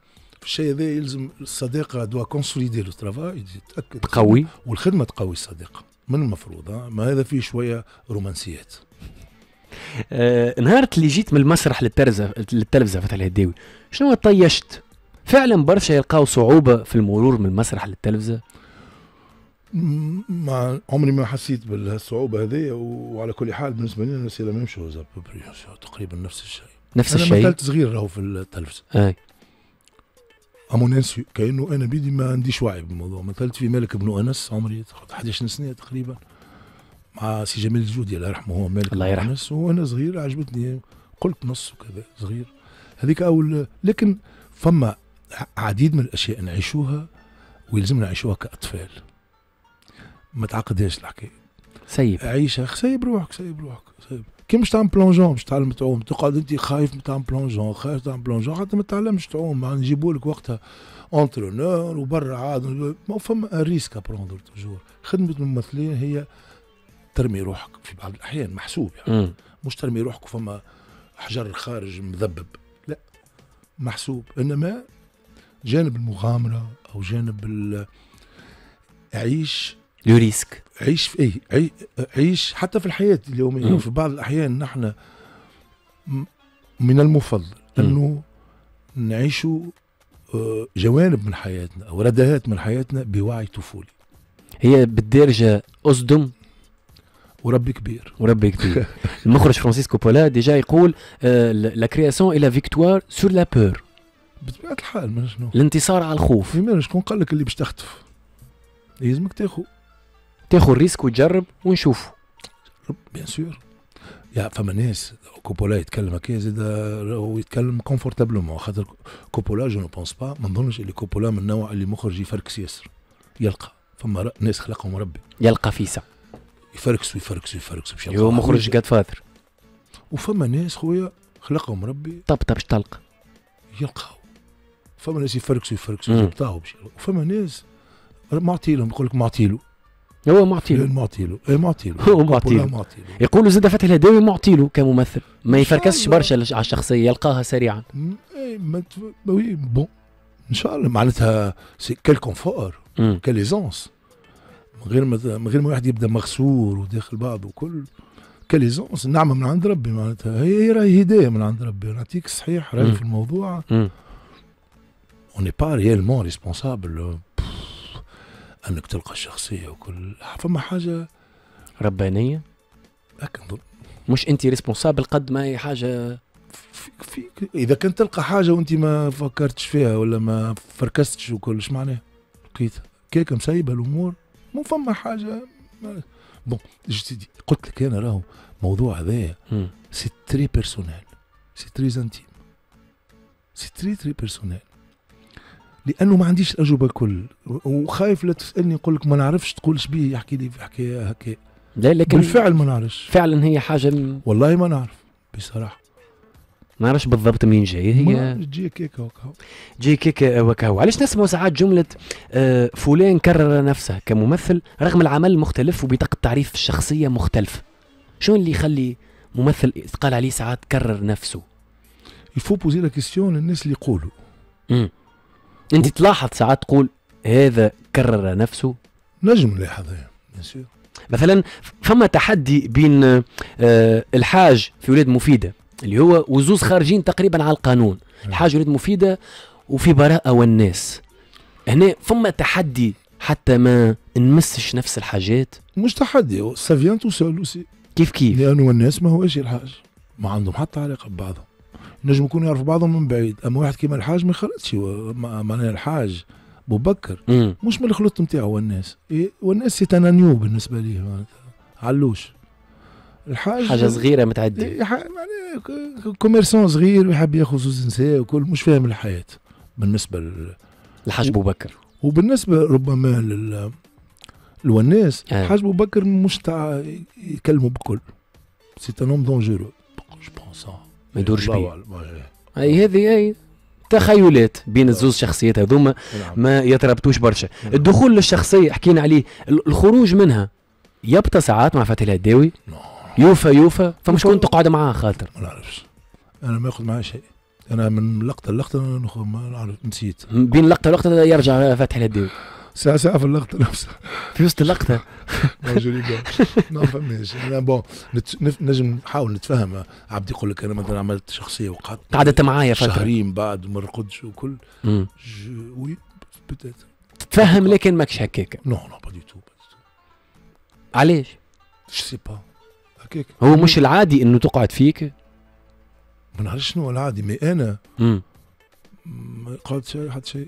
الشيء هذا يلزم الصداقه دوا كونسوليدي لو ترافاي يتاكد تقوي والخدمه تقوي الصداقه من المفروض ما هذا فيه شويه رومانسيات آه نهار اللي جيت من المسرح للترزه للتلفزه فتح الهداوي شنو طيشت فعلا برشا يلقاو صعوبه في المرور من المسرح للتلفزه ما عمري ما حسيت بالصعوبه هذه وعلى كل حال بالنسبه لي سي تقريبا نفس الشيء نفس الشيء انا مثلت صغير راهو في التلفزه اي أمونس ناس كانه انا بيدي ما عنديش وعي بالموضوع مثلت في مالك بن انس عمري 11 سنه تقريبا مع سي جميل الجودي الله يرحمه هو مالك الله يرحمه انس وانا صغير عجبتني قلت نص وكذا صغير هذيك اول لكن فما عديد من الاشياء نعيشوها ويلزمنا نعيشوها كاطفال ما تعقدهاش الحكايه سيب عيشها سيب روحك سيب روحك سيب كي مش تعمل بلونجون باش تعلم تعوم تقعد انت خايف من تعمل بلونجون خايف تعمل بلونجون حتى ما تعلمش تعوم نجيبوا لك وقتها اونترونور وبرا عاد فما ريسك ابروندر توجور خدمه الممثلين هي ترمي روحك في بعض الاحيان محسوب يعني م. مش ترمي روحك فما حجر خارج مذبب لا محسوب انما جانب المغامره او جانب عيش لو ريسك عيش في ايه عيش حتى في الحياه اليوميه في بعض الاحيان نحن من المفضل انه نعيش آه، جوانب من حياتنا او ردهات من حياتنا بوعي طفولي هي بالدارجه اصدم وربي كبير وربي كبير المخرج فرانسيسكو بولا ديجا يقول آه، لا كرياسيون اي لا فيكتوار سور لا بور بطبيعه الحال الانتصار على الخوف شكون قال لك اللي باش تخطف لازمك تاخذ تاخذ ريسك وتجرب ونشوف بيان سور يا فما ناس كوبولا يتكلم هكا زاد ويتكلم كونفورتابلومون خاطر كوبولا جو نو بونس با ما نظنش اللي كوبولا من النوع اللي مخرج يفركس ياسر يلقى فما ناس خلقهم ربي يلقى فيسا يفركس ويفركس ويفركس باش هو مخرج قد فاذر وفما ناس خويا خلقهم ربي طبطب باش تلقى يلقاو فما ناس يفركسوا يفركسوا يبطاو وفما ناس معطي لهم يقول لك معطي له هو معطي إيه، إيه، له معطي له معطي له هو معطي له يقولوا زاد فتحي الهداوي معطي له كممثل ما يفركسش برشا على الشخصيه يلقاها سريعا وي إيه، بون ان شاء الله معناتها سي كيل كونفور كيل ايزونس من غير من غير ما واحد يبدا مغسور وداخل بعضه وكل كاليزونس نعمه من عند ربي معناتها هي راهي هدايه من عند ربي نعطيك صحيح راهي في الموضوع اون با ريالمون ريسبونسابل انك تلقى الشخصيه وكل فما حاجه ربانيه هكا نظن مش انت ريسبونسابل قد ما هي حاجه في, في اذا كنت تلقى حاجه وانت ما فكرتش فيها ولا ما فركستش وكل ايش معناها لقيتها كيك مسيبه الامور مو فما حاجه بون قلت لك انا راهو الموضوع هذايا سي تري بيرسونيل سي تري انتيم سي تري تري بيرسونيل لانه ما عنديش الاجوبه الكل وخايف لا تسالني نقول لك ما نعرفش تقول شبيه يحكي لي في حكايه هكا لا لكن بالفعل ما نعرفش فعلا هي حاجه م... والله ما نعرف بصراحه ما نعرفش بالضبط منين جاي هي تجي كيكا وكهو تجي كيكا وكهو علاش نسمعوا ساعات جمله آه، فلان كرر نفسه كممثل رغم العمل مختلف وبطاقه تعريف الشخصيه مختلفه شنو اللي يخلي ممثل قال عليه ساعات كرر نفسه يفو بوزي لا كيستيون الناس اللي يقولوا انت تلاحظ ساعات تقول هذا كرر نفسه نجم نلاحظ إيه. مثلا فما تحدي بين آه، الحاج في ولاد مفيده اللي هو وزوز خارجين تقريبا على القانون إيه. الحاج ولاد مفيده وفي براءه والناس هنا فما تحدي حتى ما نمسش نفس الحاجات مش تحدي سافيان تو كيف كيف لانه الناس ما هو الحاج ما عندهم حتى علاقه ببعضهم نجم يكونوا يعرفوا بعضهم من بعيد اما واحد كيما الحاج ما يخلطش معناها الحاج ابو بكر مش من الخلط نتاعو والناس إيه والناس سيتانانيو بالنسبه ليه علوش الحاج حاجه صغيره متعدي إيه معناها كوميرسون صغير ويحب ياخذ زوز نساء وكل مش فاهم الحياه بالنسبه لل... الحاج ابو بكر وبالنسبه ربما لل الوناس آه. الحاج ابو بكر مش تاع يكلموا بكل سي ان هوم جو بونس ما يدورش بيه اي هذه اي تخيلات بين الزوز شخصيات هذوما نعم. ما يتربطوش برشا نعم. الدخول للشخصيه حكينا عليه الخروج منها يبطى ساعات مع فتحي الهداوي نعم. يوفى يوفى فمش كنت تقعد معاه خاطر ما نعرفش انا ما ياخذ معاه شيء انا من لقطه لقطه ما نعرف نسيت بين لقطه لقطه يرجع فتحي الهداوي ساعه ساعه في اللقطه نفسها في وسط اللقطه ما فماش انا بون نجم نحاول نتفهم عبد يقول لك انا مثلا عملت شخصيه وقعدت قعدت معايا فتره شهرين بعد ما رقدش وكل وي تتفهم لكن ماكش هكاك نو نو با دي تو علاش؟ سي با هكاك هو مش العادي انه تقعد فيك ما نعرفش شنو العادي مي انا ما قعدتش حتى شيء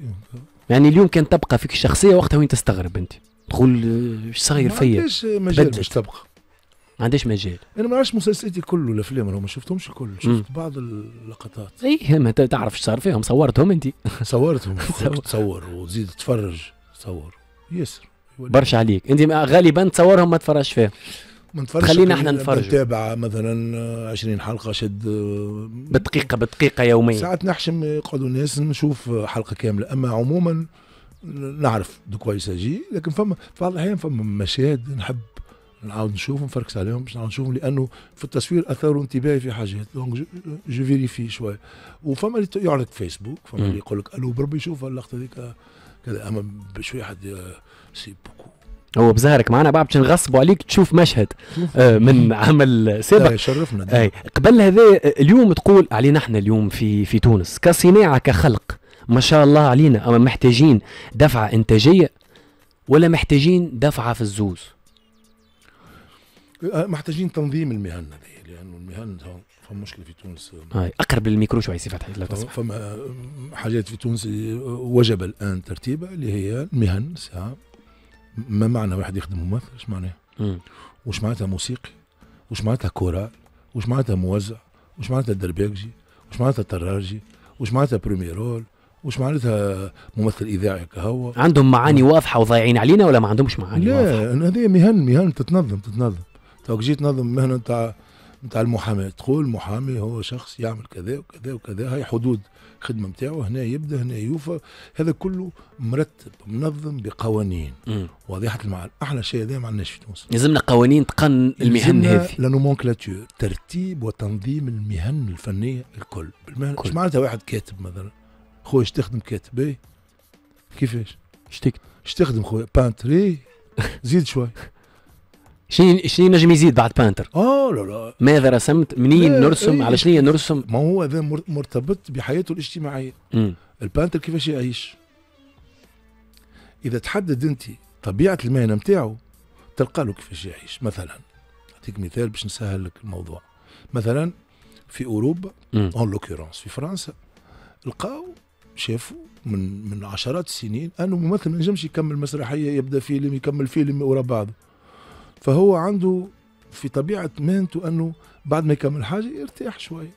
يعني اليوم كان تبقى فيك الشخصيه وقتها وين تستغرب انت تقول آه، ايش صاير فيا ما عندهاش مجال باش تبقى ما عندهاش مجال انا ما عرفتش مسلسلاتي كله الافلام ما شفتهمش الكل شفت م. بعض اللقطات اي ما تعرف ايش صار فيهم صورتهم انت صورتهم تصور وزيد تفرج صور ياسر برشا عليك انت غالبا تصورهم ما تفرجش فيهم خلينا احنا نفرج نتابع مثلا 20 آه، حلقه شد آه، بدقيقه بدقيقه يوميا ساعات نحشم يقعدوا آه، ناس نشوف حلقه كامله اما عموما نعرف دو كوا يساجي لكن فما بعض الاحيان فما مشاهد نحب نعاود نشوفهم نفركس عليهم باش نعاود نشوفهم لانه في التصوير اثاروا انتباهي في حاجات دونك جو فيريفي شويه وفما اللي يعرض فيسبوك فما اللي يقول لك الو بربي شوف اللقطه هذيك كذا اما بشويه حد سي بوكو هو بزهرك معنا بعد باش نغصبوا عليك تشوف مشهد آه، من عمل سابق يشرفنا اي قبل هذا آه، اليوم تقول علينا احنا اليوم في في تونس كصناعه كخلق ما شاء الله علينا اما محتاجين دفعه انتاجيه ولا محتاجين دفعه في الزوز آه، محتاجين تنظيم المهن هذه لانه المهن فما مشكله في تونس هاي اقرب للميكرو شوي سي فتحي لو فما حاجات في تونس وجب الان ترتيبها اللي هي المهن ساعه ما معنى واحد يخدم ممثل ايش معناه؟ وش معناتها موسيقي؟ وش معناتها كورال؟ وش معناتها موزع؟ وش معناتها درباكجي؟ وش معناتها طراجي؟ وش معناتها بريمي رول؟ وش معناتها ممثل اذاعي كهو عندهم معاني واضحه وضايعين علينا ولا ما عندهمش معاني لا واضحه؟ هذه مهن مهن تتنظم تتنظم توك جيت تنظم مهنه نتاع نتاع المحاماه تقول محامي هو شخص يعمل كذا وكذا وكذا هاي حدود الخدمه نتاعو هنا يبدا هنا يوفى هذا كله مرتب منظم بقوانين واضحه المعال احلى شيء هذا ما عندناش في تونس يلزمنا قوانين تقن المهن هذه لا نومونكلاتور ترتيب وتنظيم المهن الفنيه الكل بالمهن مش معناتها واحد كاتب مثلا خويا اش تخدم كاتب إيه. كيفاش؟ اش تخدم خويا بانتري زيد شوي شنو شنو نجم يزيد بعد بانتر؟ اه لا لا ماذا رسمت؟ منين نرسم؟ إيه. على شنو نرسم؟ ما هو هذا مرتبط بحياته الاجتماعيه البانتر كيفاش يعيش؟ اذا تحدد انت طبيعه المهنه نتاعو تلقى له كيفاش يعيش مثلا اعطيك مثال باش نسهل لك الموضوع مثلا في اوروبا اون لوكورونس في فرنسا لقاو شافوا من من عشرات السنين انه ممثل ما ينجمش يكمل مسرحيه يبدا فيلم يكمل فيلم ورا بعضه فهو عنده في طبيعه مهنته انه بعد ما يكمل حاجه يرتاح شويه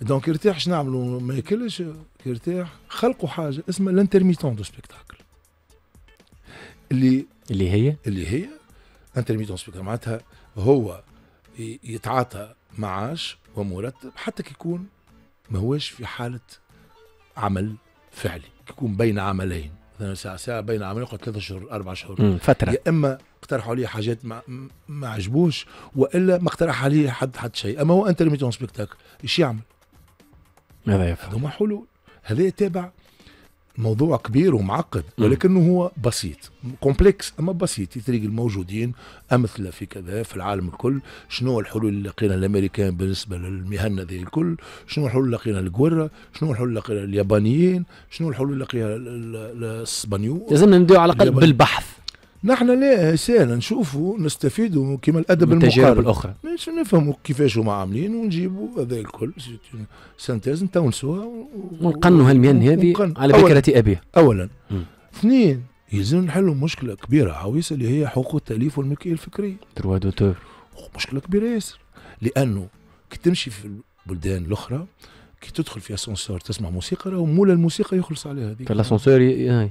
دونك يرتاح شنو نعملوا ما ياكلش يرتاح خلقوا حاجه اسمها لانترميتون دو سبيكتاكل اللي اللي هي اللي هي انترميتون سبيكتاكل معناتها هو يتعاطى معاش ومرتب حتى كيكون يكون ما هوش في حاله عمل فعلي يكون بين عملين مثلا ساعه ساعه بين عملين قد ثلاثة شهور أربعة شهور فتره يا اما اقترحوا عليه حاجات ما, ما عجبوش والا ما اقترح عليه حد حد شيء اما هو انترميتون سبيكتاكل ايش يعمل؟ ماذا يفعل؟ هما حلول هذا تابع موضوع كبير ومعقد ولكنه هو بسيط كومبلكس اما بسيط يتريق الموجودين امثله في كذا في العالم الكل شنو الحلول اللي لقينا الامريكان بالنسبه للمهنه ذي الكل شنو الحلول اللي لقينا القره شنو الحلول اللي لقينا اليابانيين شنو الحلول اللي لقيها الاسبانيو لازم نديروا على الاقل بالبحث نحن لا سهل نشوفوا نستفيدوا كما الادب المقارب التجارب الاخرى مش نفهموا كيفاش هما عاملين ونجيبوا هذا الكل سنتيز نتونسوها ونقنوا هالمهن هذه على بكرة ابيها اولا اثنين يلزم نحلوا مشكله كبيره عويصه اللي هي حقوق التاليف والملكيه الفكريه دروا دوتور مشكله كبيره ياسر لانه كي تمشي في البلدان الاخرى كي تدخل في اسانسور تسمع موسيقى راهو مول الموسيقى يخلص عليها هذيك الاسانسور آه.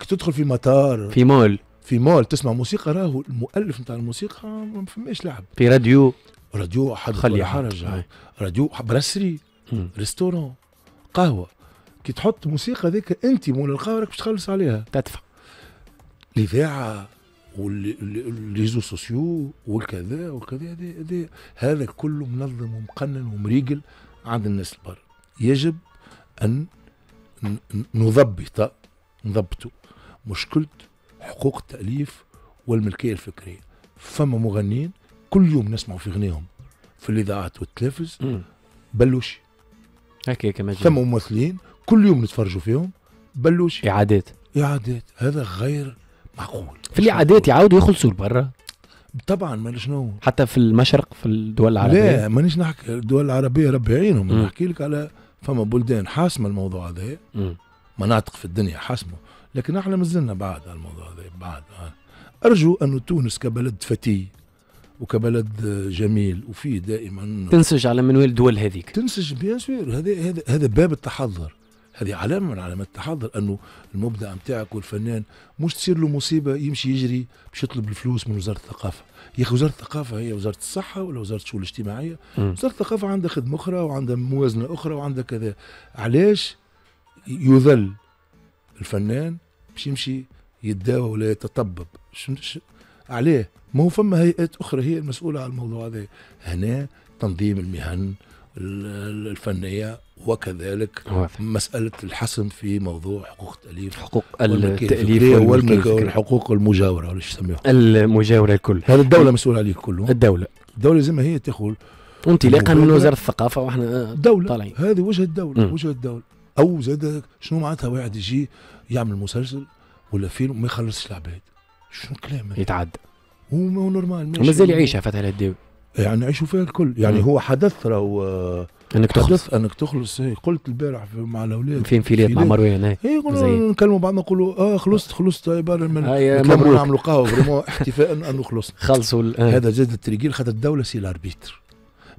كي تدخل في مطار في مول في مول تسمع موسيقى راهو المؤلف نتاع الموسيقى ما فماش لعب في راديو راديو حد خلي حرج راديو برسري ريستورون قهوه كي تحط موسيقى ذيك انت مول القهوه راك باش تخلص عليها تدفع الاذاعه والليزو سوسيو والكذا والكذا هذا كله منظم ومقنن ومريقل عند الناس البر يجب ان نضبط نضبطه مشكلة حقوق التأليف والملكية الفكرية فما مغنيين كل يوم نسمعوا في غنيهم في الإذاعات والتلفز بلوشي هكا كما فما ممثلين كل يوم نتفرجوا فيهم بلوشي إعادات إعادات هذا غير معقول في الإعادات يعاودوا يخلصوا لبرا طبعا ما شنو حتى في المشرق في الدول العربيه لا مانيش نحكي الدول العربيه ربي يعينهم نحكي لك على فما بلدان حاسمه الموضوع هذا مناطق في الدنيا حاسمه لكن احنا مازلنا بعد على الموضوع هذا بعد آه. ارجو انه تونس كبلد فتي وكبلد آه، جميل وفيه دائما تنسج على منوال الدول هذيك تنسج بيان سور هذا هذا هذا باب التحضر هذه علامه من علامات التحضر انه المبدع نتاعك والفنان مش تصير له مصيبه يمشي يجري باش يطلب الفلوس من وزاره الثقافه يا اخي وزاره الثقافه هي وزاره الصحه ولا وزاره الشؤون الاجتماعيه وزاره الثقافه عندها خدمه اخرى وعندها موازنه اخرى وعندها كذا علاش يذل الفنان باش يمشي يتداوى ولا يتطبب عليه ما هو فما هيئات اخرى هي المسؤوله على الموضوع هذا هنا تنظيم المهن الفنيه وكذلك واضح. مساله الحسم في موضوع حقوق التاليف حقوق التاليف والحقوق المجاوره ولا يسميوها المجاوره الكل هذه الدوله مسؤوله عليه كله الدوله الدوله زي ما هي تقول انطلاقا من وزاره الثقافه واحنا دولة طالعين هذه وجه الدوله م. وجه الدوله او زاد شنو معناتها واحد يجي يعمل مسلسل ولا فيلم ما يخلصش العباد شنو كلام يتعدى هو نورمال مازال يعيشها فتح الهداوي يعني عيشوا فيها الكل يعني مم. هو حدث راهو انك تخلص انك تخلص إيه، قلت البارح مع الاولاد في انفيليت مع مروان اي إيه، نكلموا بعضنا نقولوا اه خلصت خلصت عباره إيه، من نعملوا قهوه فريمون احتفاء انه خلصنا خلصوا آه. هذا زاد التريكيل خاطر الدوله سي الاربيتر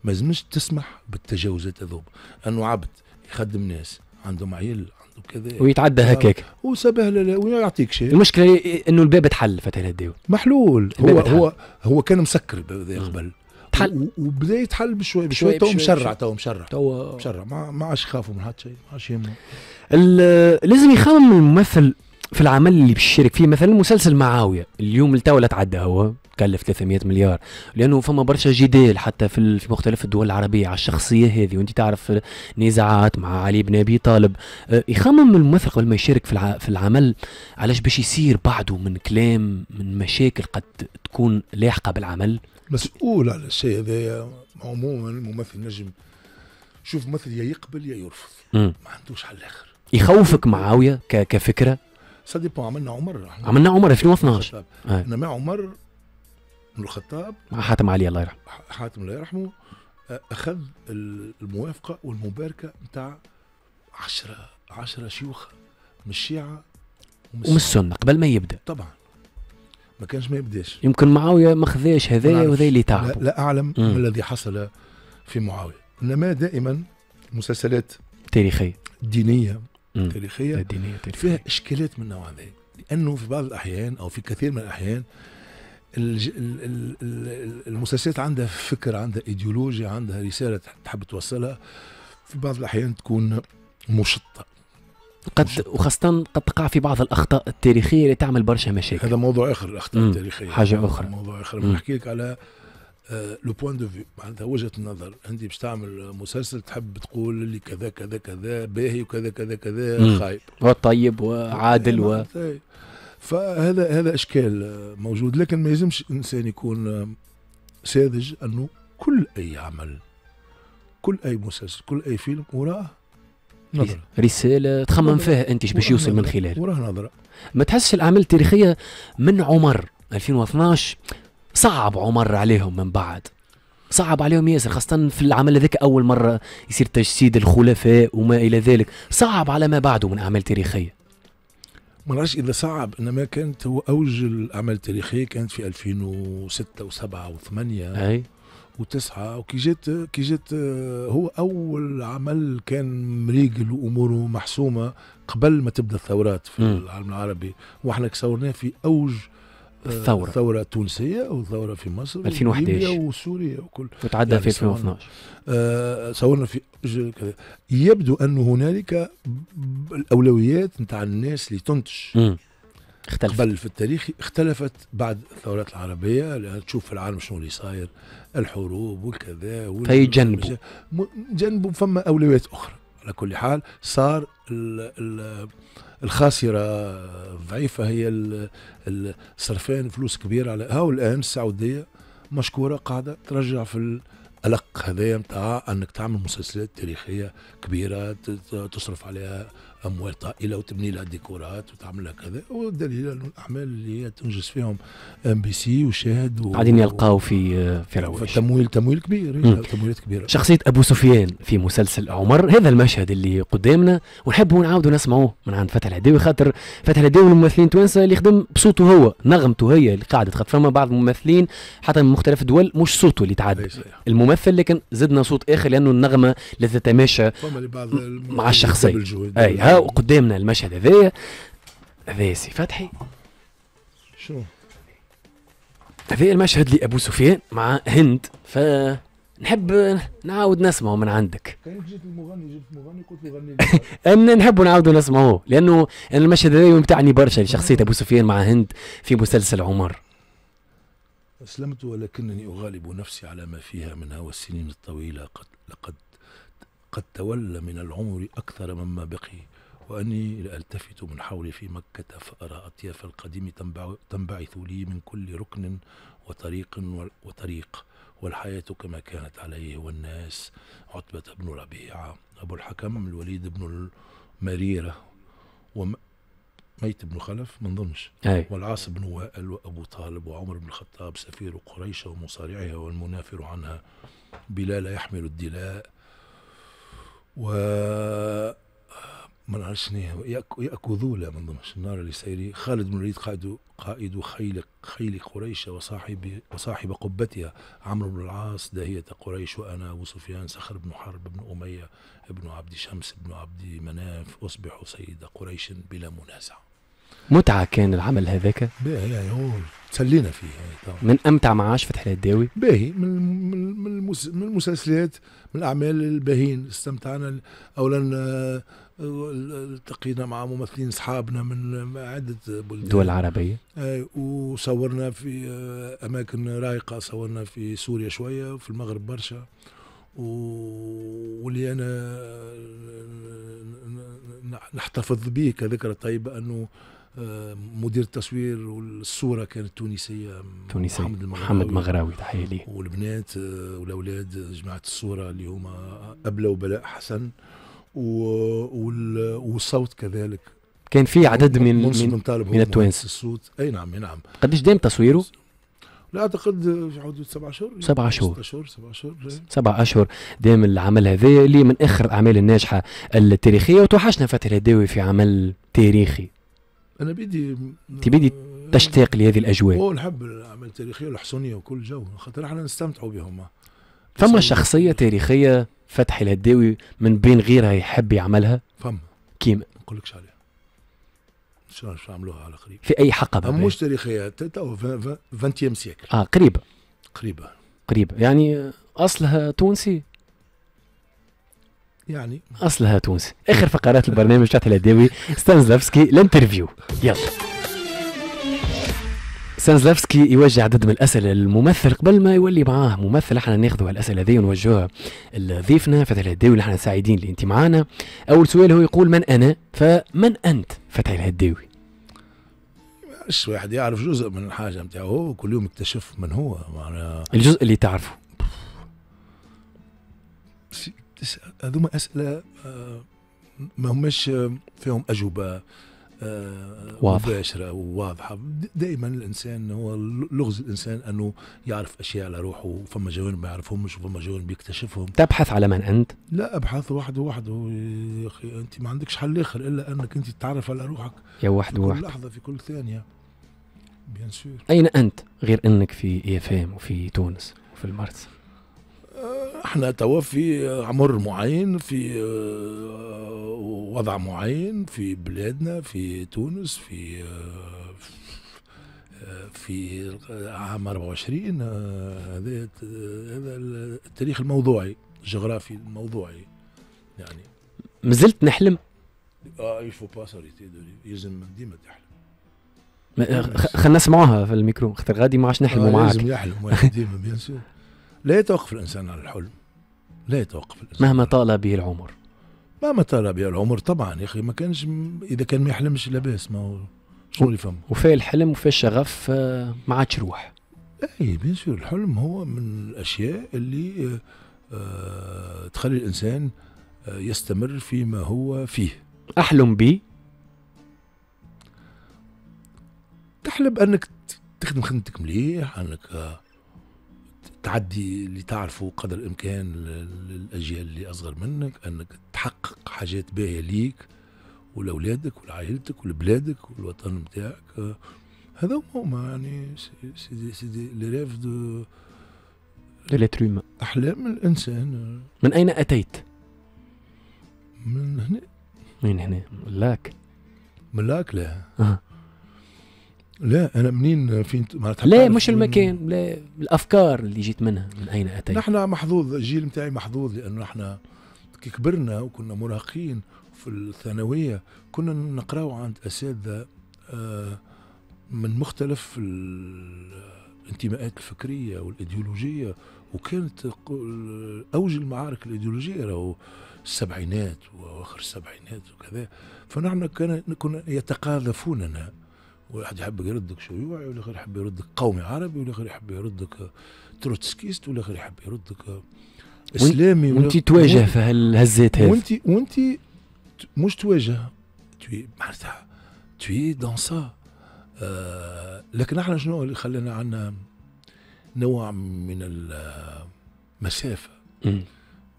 ما لازمش تسمح بالتجاوزات هذوما انه عبد يخدم ناس عندهم عيال وكذا ويتعدى هكاك وسبه ويعطيك شيء المشكله انه الباب تحل فتح الهداوي محلول هو هو هو كان مسكر الباب ذا قبل تحل وبدا يتحل بشوي بشوي تو مشرع تو مشرع تو مشرع ما عادش يخافوا من حتى شيء ما عادش لازم يخمم الممثل في العمل اللي بيشارك فيه مثلا مسلسل معاويه اليوم التو لا تعدى هو تكلف 300 مليار لانه فما برشا جدال حتى في في مختلف الدول العربيه على الشخصيه هذه وانت تعرف نزاعات مع علي بن ابي طالب أه، يخمم الممثل قبل ما يشارك في الع... في العمل علاش باش يصير بعده من كلام من مشاكل قد تكون لاحقه بالعمل مسؤول على الشيء هذا عموما الممثل نجم شوف ممثل يا يقبل يا يرفض ما عندوش على الاخر يخوفك معاويه ك... كفكره سا ديبون عملنا عمر عملنا عمر 2012 انما عمر بن الخطاب مع حاتم علي الله يرحمه حاتم الله يرحمه اخذ الموافقه والمباركه نتاع 10 10 شيوخ من الشيعه ومن السنه قبل ما يبدا طبعا ما كانش ما يبداش يمكن معاويه ما خذاش هذايا وذا اللي تعبوا لا, لا اعلم ما الذي حصل في معاويه انما دائما مسلسلات تاريخيه دينيه مم. تاريخيه دينيه تاريخيه فيها اشكالات من النوع هذا لانه في بعض الاحيان او في كثير من الاحيان المسلسلات عندها فكر عندها ايديولوجيا عندها رساله تحب توصلها في بعض الاحيان تكون مشطه قد وخاصة قد تقع في بعض الأخطاء التاريخية اللي تعمل برشا مشاكل هذا موضوع آخر الأخطاء التاريخية حاجة أخرى موضوع آخر بنحكي لك على لو بوان دو فيو معناتها وجهة النظر أنت باش تعمل مسلسل تحب تقول اللي كذا كذا كذا باهي وكذا كذا كذا خايب وطيب وعادل و إيه، فهذا هذا اشكال موجود لكن ما يلزمش الانسان يكون ساذج انه كل اي عمل كل اي مسلسل كل اي فيلم وراه نظرة رسالة تخمم فيها أنت باش يوصل من خلاله وراه نظرة ما تحسش الأعمال التاريخية من عمر 2012 صعب عمر عليهم من بعد صعب عليهم ياسر خاصة في العمل هذاك أول مرة يصير تجسيد الخلفاء وما إلى ذلك صعب على ما بعده من أعمال تاريخية ما نعرفش اذا صعب انما كانت هو اوج الاعمال التاريخيه كانت في 2006 و7 و8 اي وتسعة وكي جات كي جات هو اول عمل كان مريقل واموره محسومه قبل ما تبدا الثورات في م. العالم العربي واحنا كسورناه في اوج الثورة آه، الثورة التونسية والثورة في مصر 2011 وسوريا وكل وتعدى يعني في 2012 صورنا آه، في يبدو أن هنالك الأولويات نتاع الناس اللي تنتج اختلفت قبل في التاريخ اختلفت بعد الثورات العربية تشوف في العالم شنو اللي صاير الحروب والكذا فيجنبوا جنبوا فما أولويات أخرى على كل حال صار الخاسره ضعيفه هي صرفان فلوس كبيره على هاو الان السعوديه مشكوره قاعده ترجع في الالق هذايا نتاع انك تعمل مسلسلات تاريخيه كبيره تصرف عليها اموال طائله وتبني لها ديكورات وتعمل لها كذا والدليل انه الاعمال اللي هي تنجز فيهم ام بي سي وشاهد و... قاعدين يلقاو في في رواج تمويل تمويل كبير إيه، تمويلات كبيره شخصيه ابو سفيان في مسلسل عمر هذا المشهد اللي قدامنا ونحبوا نعاودوا نسمعوه من عند فتح الهداوي خاطر فتح الهداوي من الممثلين التوانسه اللي خدم بصوته هو نغمته هي اللي قاعده خاطر فما بعض الممثلين حتى من مختلف الدول مش صوته اللي تعد الممثل لكن زدنا صوت اخر لانه النغمه لا تتماشى مع الشخصيه اي قدامنا المشهد هذايا هذايا سي فتحي شو هذايا المشهد لابو سفيان مع هند فنحب نعاود نسمعه من عندك كان جيت المغني جبت مغني قلت له غني انا نحب نعاود نسمعه لانه المشهد هذا يمتعني برشا لشخصيه ابو سفيان مع هند في مسلسل عمر اسلمت ولكنني اغالب نفسي على ما فيها من هوى السنين الطويله قد لقد قد تولى من العمر اكثر مما بقي وأني لألتفت من حولي في مكة فأرى أطياف القديم تنبعث لي من كل ركن وطريق وطريق والحياة كما كانت عليه والناس عتبة بن ربيعة أبو الحكم الوليد بن المريرة وميت بن خلف ما نظنش والعاص بن وائل وأبو طالب وعمر بن الخطاب سفير قريش ومصارعها والمنافر عنها بلال يحمل الدلاء و ما نعرفش شنو يأكو ذولا ما نظنش النار اللي سيري خالد بن الوليد قائد قائد خيل خيل قريش وصاحب وصاحب قبتها عمرو بن العاص داهية قريش وأنا أبو سفيان سخر بن حرب بن أمية بن عبد شمس بن عبد مناف أصبح سيد قريش بلا منازع متعة كان العمل هذاك باهي يعني هو تسلينا فيه يعني طبعا. من أمتع ما عاش فتح الداوي باهي من من من المسلسلات من الأعمال الباهين استمتعنا أولا آه، التقينا مع ممثلين اصحابنا من عده بلدان دول عربيه آه، وصورنا في آه، اماكن رايقه صورنا في سوريا شويه وفي المغرب برشا واللي انا آه، نحتفظ به كذكرى طيبه انه مدير التصوير والصورة كانت تونسية تونسية محمد, المغراوي محمد مغراوي تحية ليه والبنات والأولاد جماعة الصورة اللي هما أبلة وبلاء حسن والصوت كذلك كان في عدد من من, من التوانس الصوت اي نعم اي نعم قديش دام تصويره؟ لا اعتقد في حدود سبع شهور سبع شهور سبع شهور نعم. سبع اشهر دام العمل هذا اللي من اخر الاعمال الناجحه التاريخيه وتوحشنا فتره الهداوي في عمل تاريخي انا بدي تبيدي تشتاق لهذه الاجواء هو نحب الاعمال التاريخيه والحصونيه وكل جو خاطر احنا نستمتعوا بهم فما شخصيه تاريخيه فتحي الهداوي من بين غيرها يحب يعملها فما كيما نقولكش عليها شنو عملوها على قريب في اي حقبه يعني؟ مش تاريخيه تو 20 سيكل اه قريبه قريبه قريبه يعني اصلها تونسي يعني اصلها تونسي اخر إيه. فقرات البرنامج تاعت الهداوي ستانزلافسكي الانترفيو يلا سانزلافسكي يوجه عدد من الاسئله للممثل قبل ما يولي معاه ممثل احنا ناخذوا الاسئله هذه ونوجهوها لضيفنا فتح الهداوي اللي احنا سعيدين اللي انت معانا اول سؤال هو يقول من انا فمن انت فتح الهداوي ايش واحد يعرف جزء من الحاجه نتاعو كل يوم يكتشف من هو معناها الجزء اللي تعرفه هذوما اسئله آه، ما همش فيهم اجوبه واضح. مباشرة وواضحة دائما الإنسان هو لغز الإنسان أنه يعرف أشياء على روحه وفما جوانب ما يعرفهمش وفما جوانب يكتشفهم تبحث على من أنت؟ لا أبحث وحده وحده يا أخي أنت ما عندكش حل آخر إلا أنك أنت تتعرف على روحك يا وحده وحده كل لحظة في كل ثانية بيان سور أين أنت غير أنك في إيفام وفي تونس وفي المرسى؟ احنا توا في عمر معين في آه، وضع معين في بلادنا في تونس في آه، في عام 24 آه، هذا هذا التاريخ الموضوعي الجغرافي الموضوعي يعني مازلت نحلم؟ اه يفو با سوريتي ديما تحلم خلينا نسمعوها في الميكرو خاطر غادي ما عادش نحلموا معاك لازم يحلم ديما بيان سور لا يتوقف الإنسان عن الحلم لا يتوقف الإنسان مهما طال به العمر مهما طال به العمر طبعا يا أخي ما كانش إذا كان ما يحلمش لاباس ما هو شغل يفهم وفي الحلم وفي الشغف آه، ما عادش روح اي بيان الحلم هو من الاشياء اللي آه، آه، تخلي الانسان يستمر فيما هو فيه احلم بي تحلم انك تخدم خدمتك مليح انك آه تعدي اللي تعرفه قدر الامكان للاجيال اللي اصغر منك انك تحقق حاجات باهيه ليك ولاولادك ولعائلتك ولبلادك والوطن نتاعك هذا هما يعني سي دي لي ريف دو احلام الانسان من اين اتيت؟ من هنا من هنا من لاك من لاك لا أه. لا انا منين فين معناتها لا مش المكان لا الافكار اللي جيت منها من اين اتيت نحن محظوظ الجيل نتاعي محظوظ لانه نحن كي كبرنا وكنا مراهقين في الثانويه كنا نقراو عند اساتذه آه، من مختلف الانتماءات الفكريه والايديولوجيه وكانت اوج المعارك الايديولوجيه راهو السبعينات واخر السبعينات وكذا فنحن كان كنا يتقاذفوننا واحد يحب يردك شيوعي ولا غير يحب يردك قومي عربي ولا غير يحب يردك تروتسكيست ولا غير يحب يردك اسلامي وانت تواجه في هالهزات هذه وانت وانت مش تواجه توي معناتها توي دون سا آه لكن احنا شنو اللي خلانا عندنا نوع من المسافه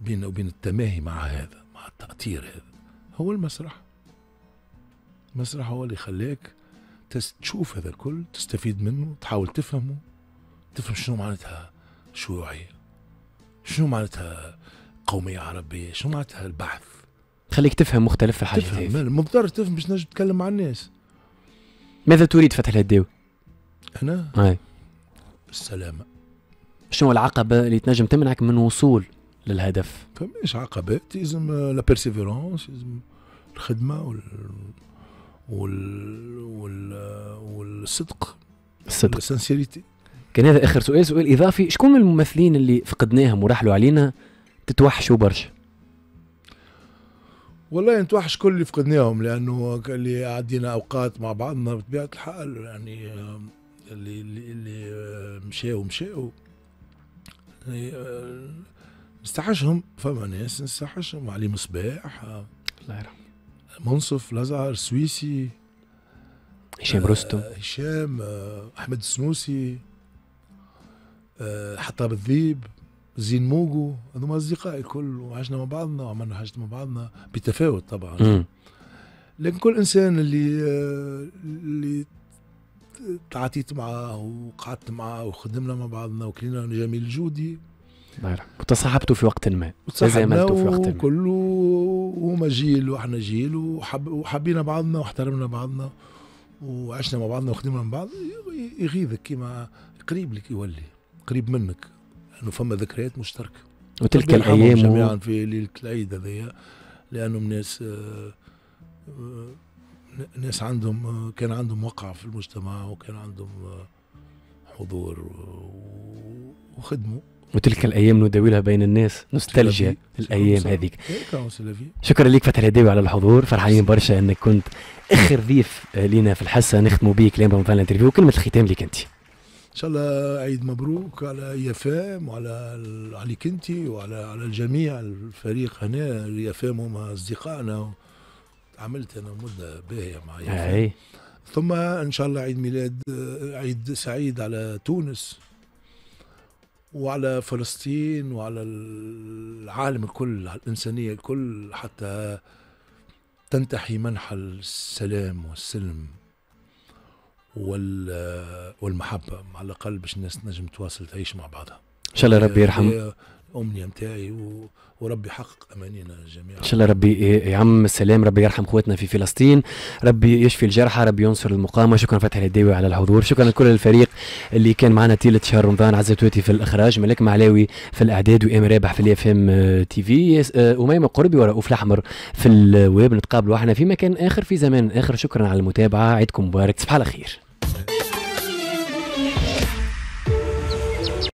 بين وبين التماهي مع هذا مع التأطير هذا هو المسرح المسرح هو اللي خلاك تشوف هذا الكل تستفيد منه تحاول تفهمه تفهم شنو معناتها شيوعية شنو معناتها قومية عربية شنو معناتها البحث خليك تفهم مختلف الحاجات تفهم مضطر تفهم باش نجم تتكلم مع الناس ماذا تريد فتح الهداوي؟ أنا؟ أي. السلامة شنو العقبة اللي تنجم تمنعك من وصول للهدف؟ فماش عقبات يلزم لا بيرسيفيرونس يلزم الخدمة وال... وال... وال... والصدق الصدق السنسيريتي كان هذا اخر سؤال سؤال اضافي شكون من الممثلين اللي فقدناهم ورحلوا علينا تتوحشوا برشا والله نتوحش كل اللي فقدناهم لانه اللي عدينا اوقات مع بعضنا بطبيعه الحال يعني اللي اللي, اللي مشاو مشاو يعني، نستحشهم فما ناس نستحشهم علي مصباح الله يرحمه منصف الازعر السويسي هشام آه، رستم هشام آه، احمد السنوسي آه، حطاب الذيب زين موجو هذوما اصدقائي الكل وعشنا مع بعضنا وعملنا حاجات مع بعضنا بتفاوت طبعا م. لكن كل انسان اللي اللي تعاطيت معاه وقعدت معاه وخدمنا مع بعضنا وكلنا جميل جودي الله يرحمه وتصاحبتوا في وقت ما تزاملتوا في وقت ما كله وهما جيل واحنا جيل وحب وحبينا بعضنا واحترمنا بعضنا وعشنا مع بعضنا وخدمنا من بعض يغيظك كيما قريب لك يولي قريب منك لانه فما ذكريات مشتركه وتلك الايام جميعا في ليله العيد هذايا لانهم ناس آه، آه، ناس عندهم آه، كان عندهم وقع في المجتمع وكان عندهم حضور وخدموا وتلك الايام نداولها بين الناس نوستالجيا الايام هذيك إيه، شكرا لك فتح الهداوي على الحضور فرحانين برشا انك كنت اخر ضيف آه، لينا في الحصه نختموا به كلام في الانترفيو كلمه الختام لك انت ان شاء الله عيد مبروك على يفام وعلى عليك انت وعلى على الجميع الفريق هنا يفام هما اصدقائنا عملت انا مده باهيه مع يفام ثم ان شاء الله عيد ميلاد آه، عيد سعيد على تونس وعلى فلسطين وعلى العالم الكل على الإنسانية الكل حتى تنتحي منحى السلام والسلم والمحبة على الأقل باش الناس تنجم تواصل تعيش مع بعضها إن شاء الله ربي يرحم أمنية نتاعي وربي يحقق امانينا جميعا ان شاء الله ربي يعم السلام ربي يرحم اخواتنا في فلسطين ربي يشفي الجرحى ربي ينصر المقاومه شكرا فتحي الديوي على الحضور شكرا لكل الفريق اللي كان معنا طيله شهر رمضان عزة توتي في الاخراج ملك معلاوي في الاعداد وام رابح في الاف ام تي في آه، اميمه قربي ورؤوف الاحمر في الويب نتقابلوا احنا في مكان اخر في زمان اخر شكرا على المتابعه عيدكم مبارك تصبحوا على خير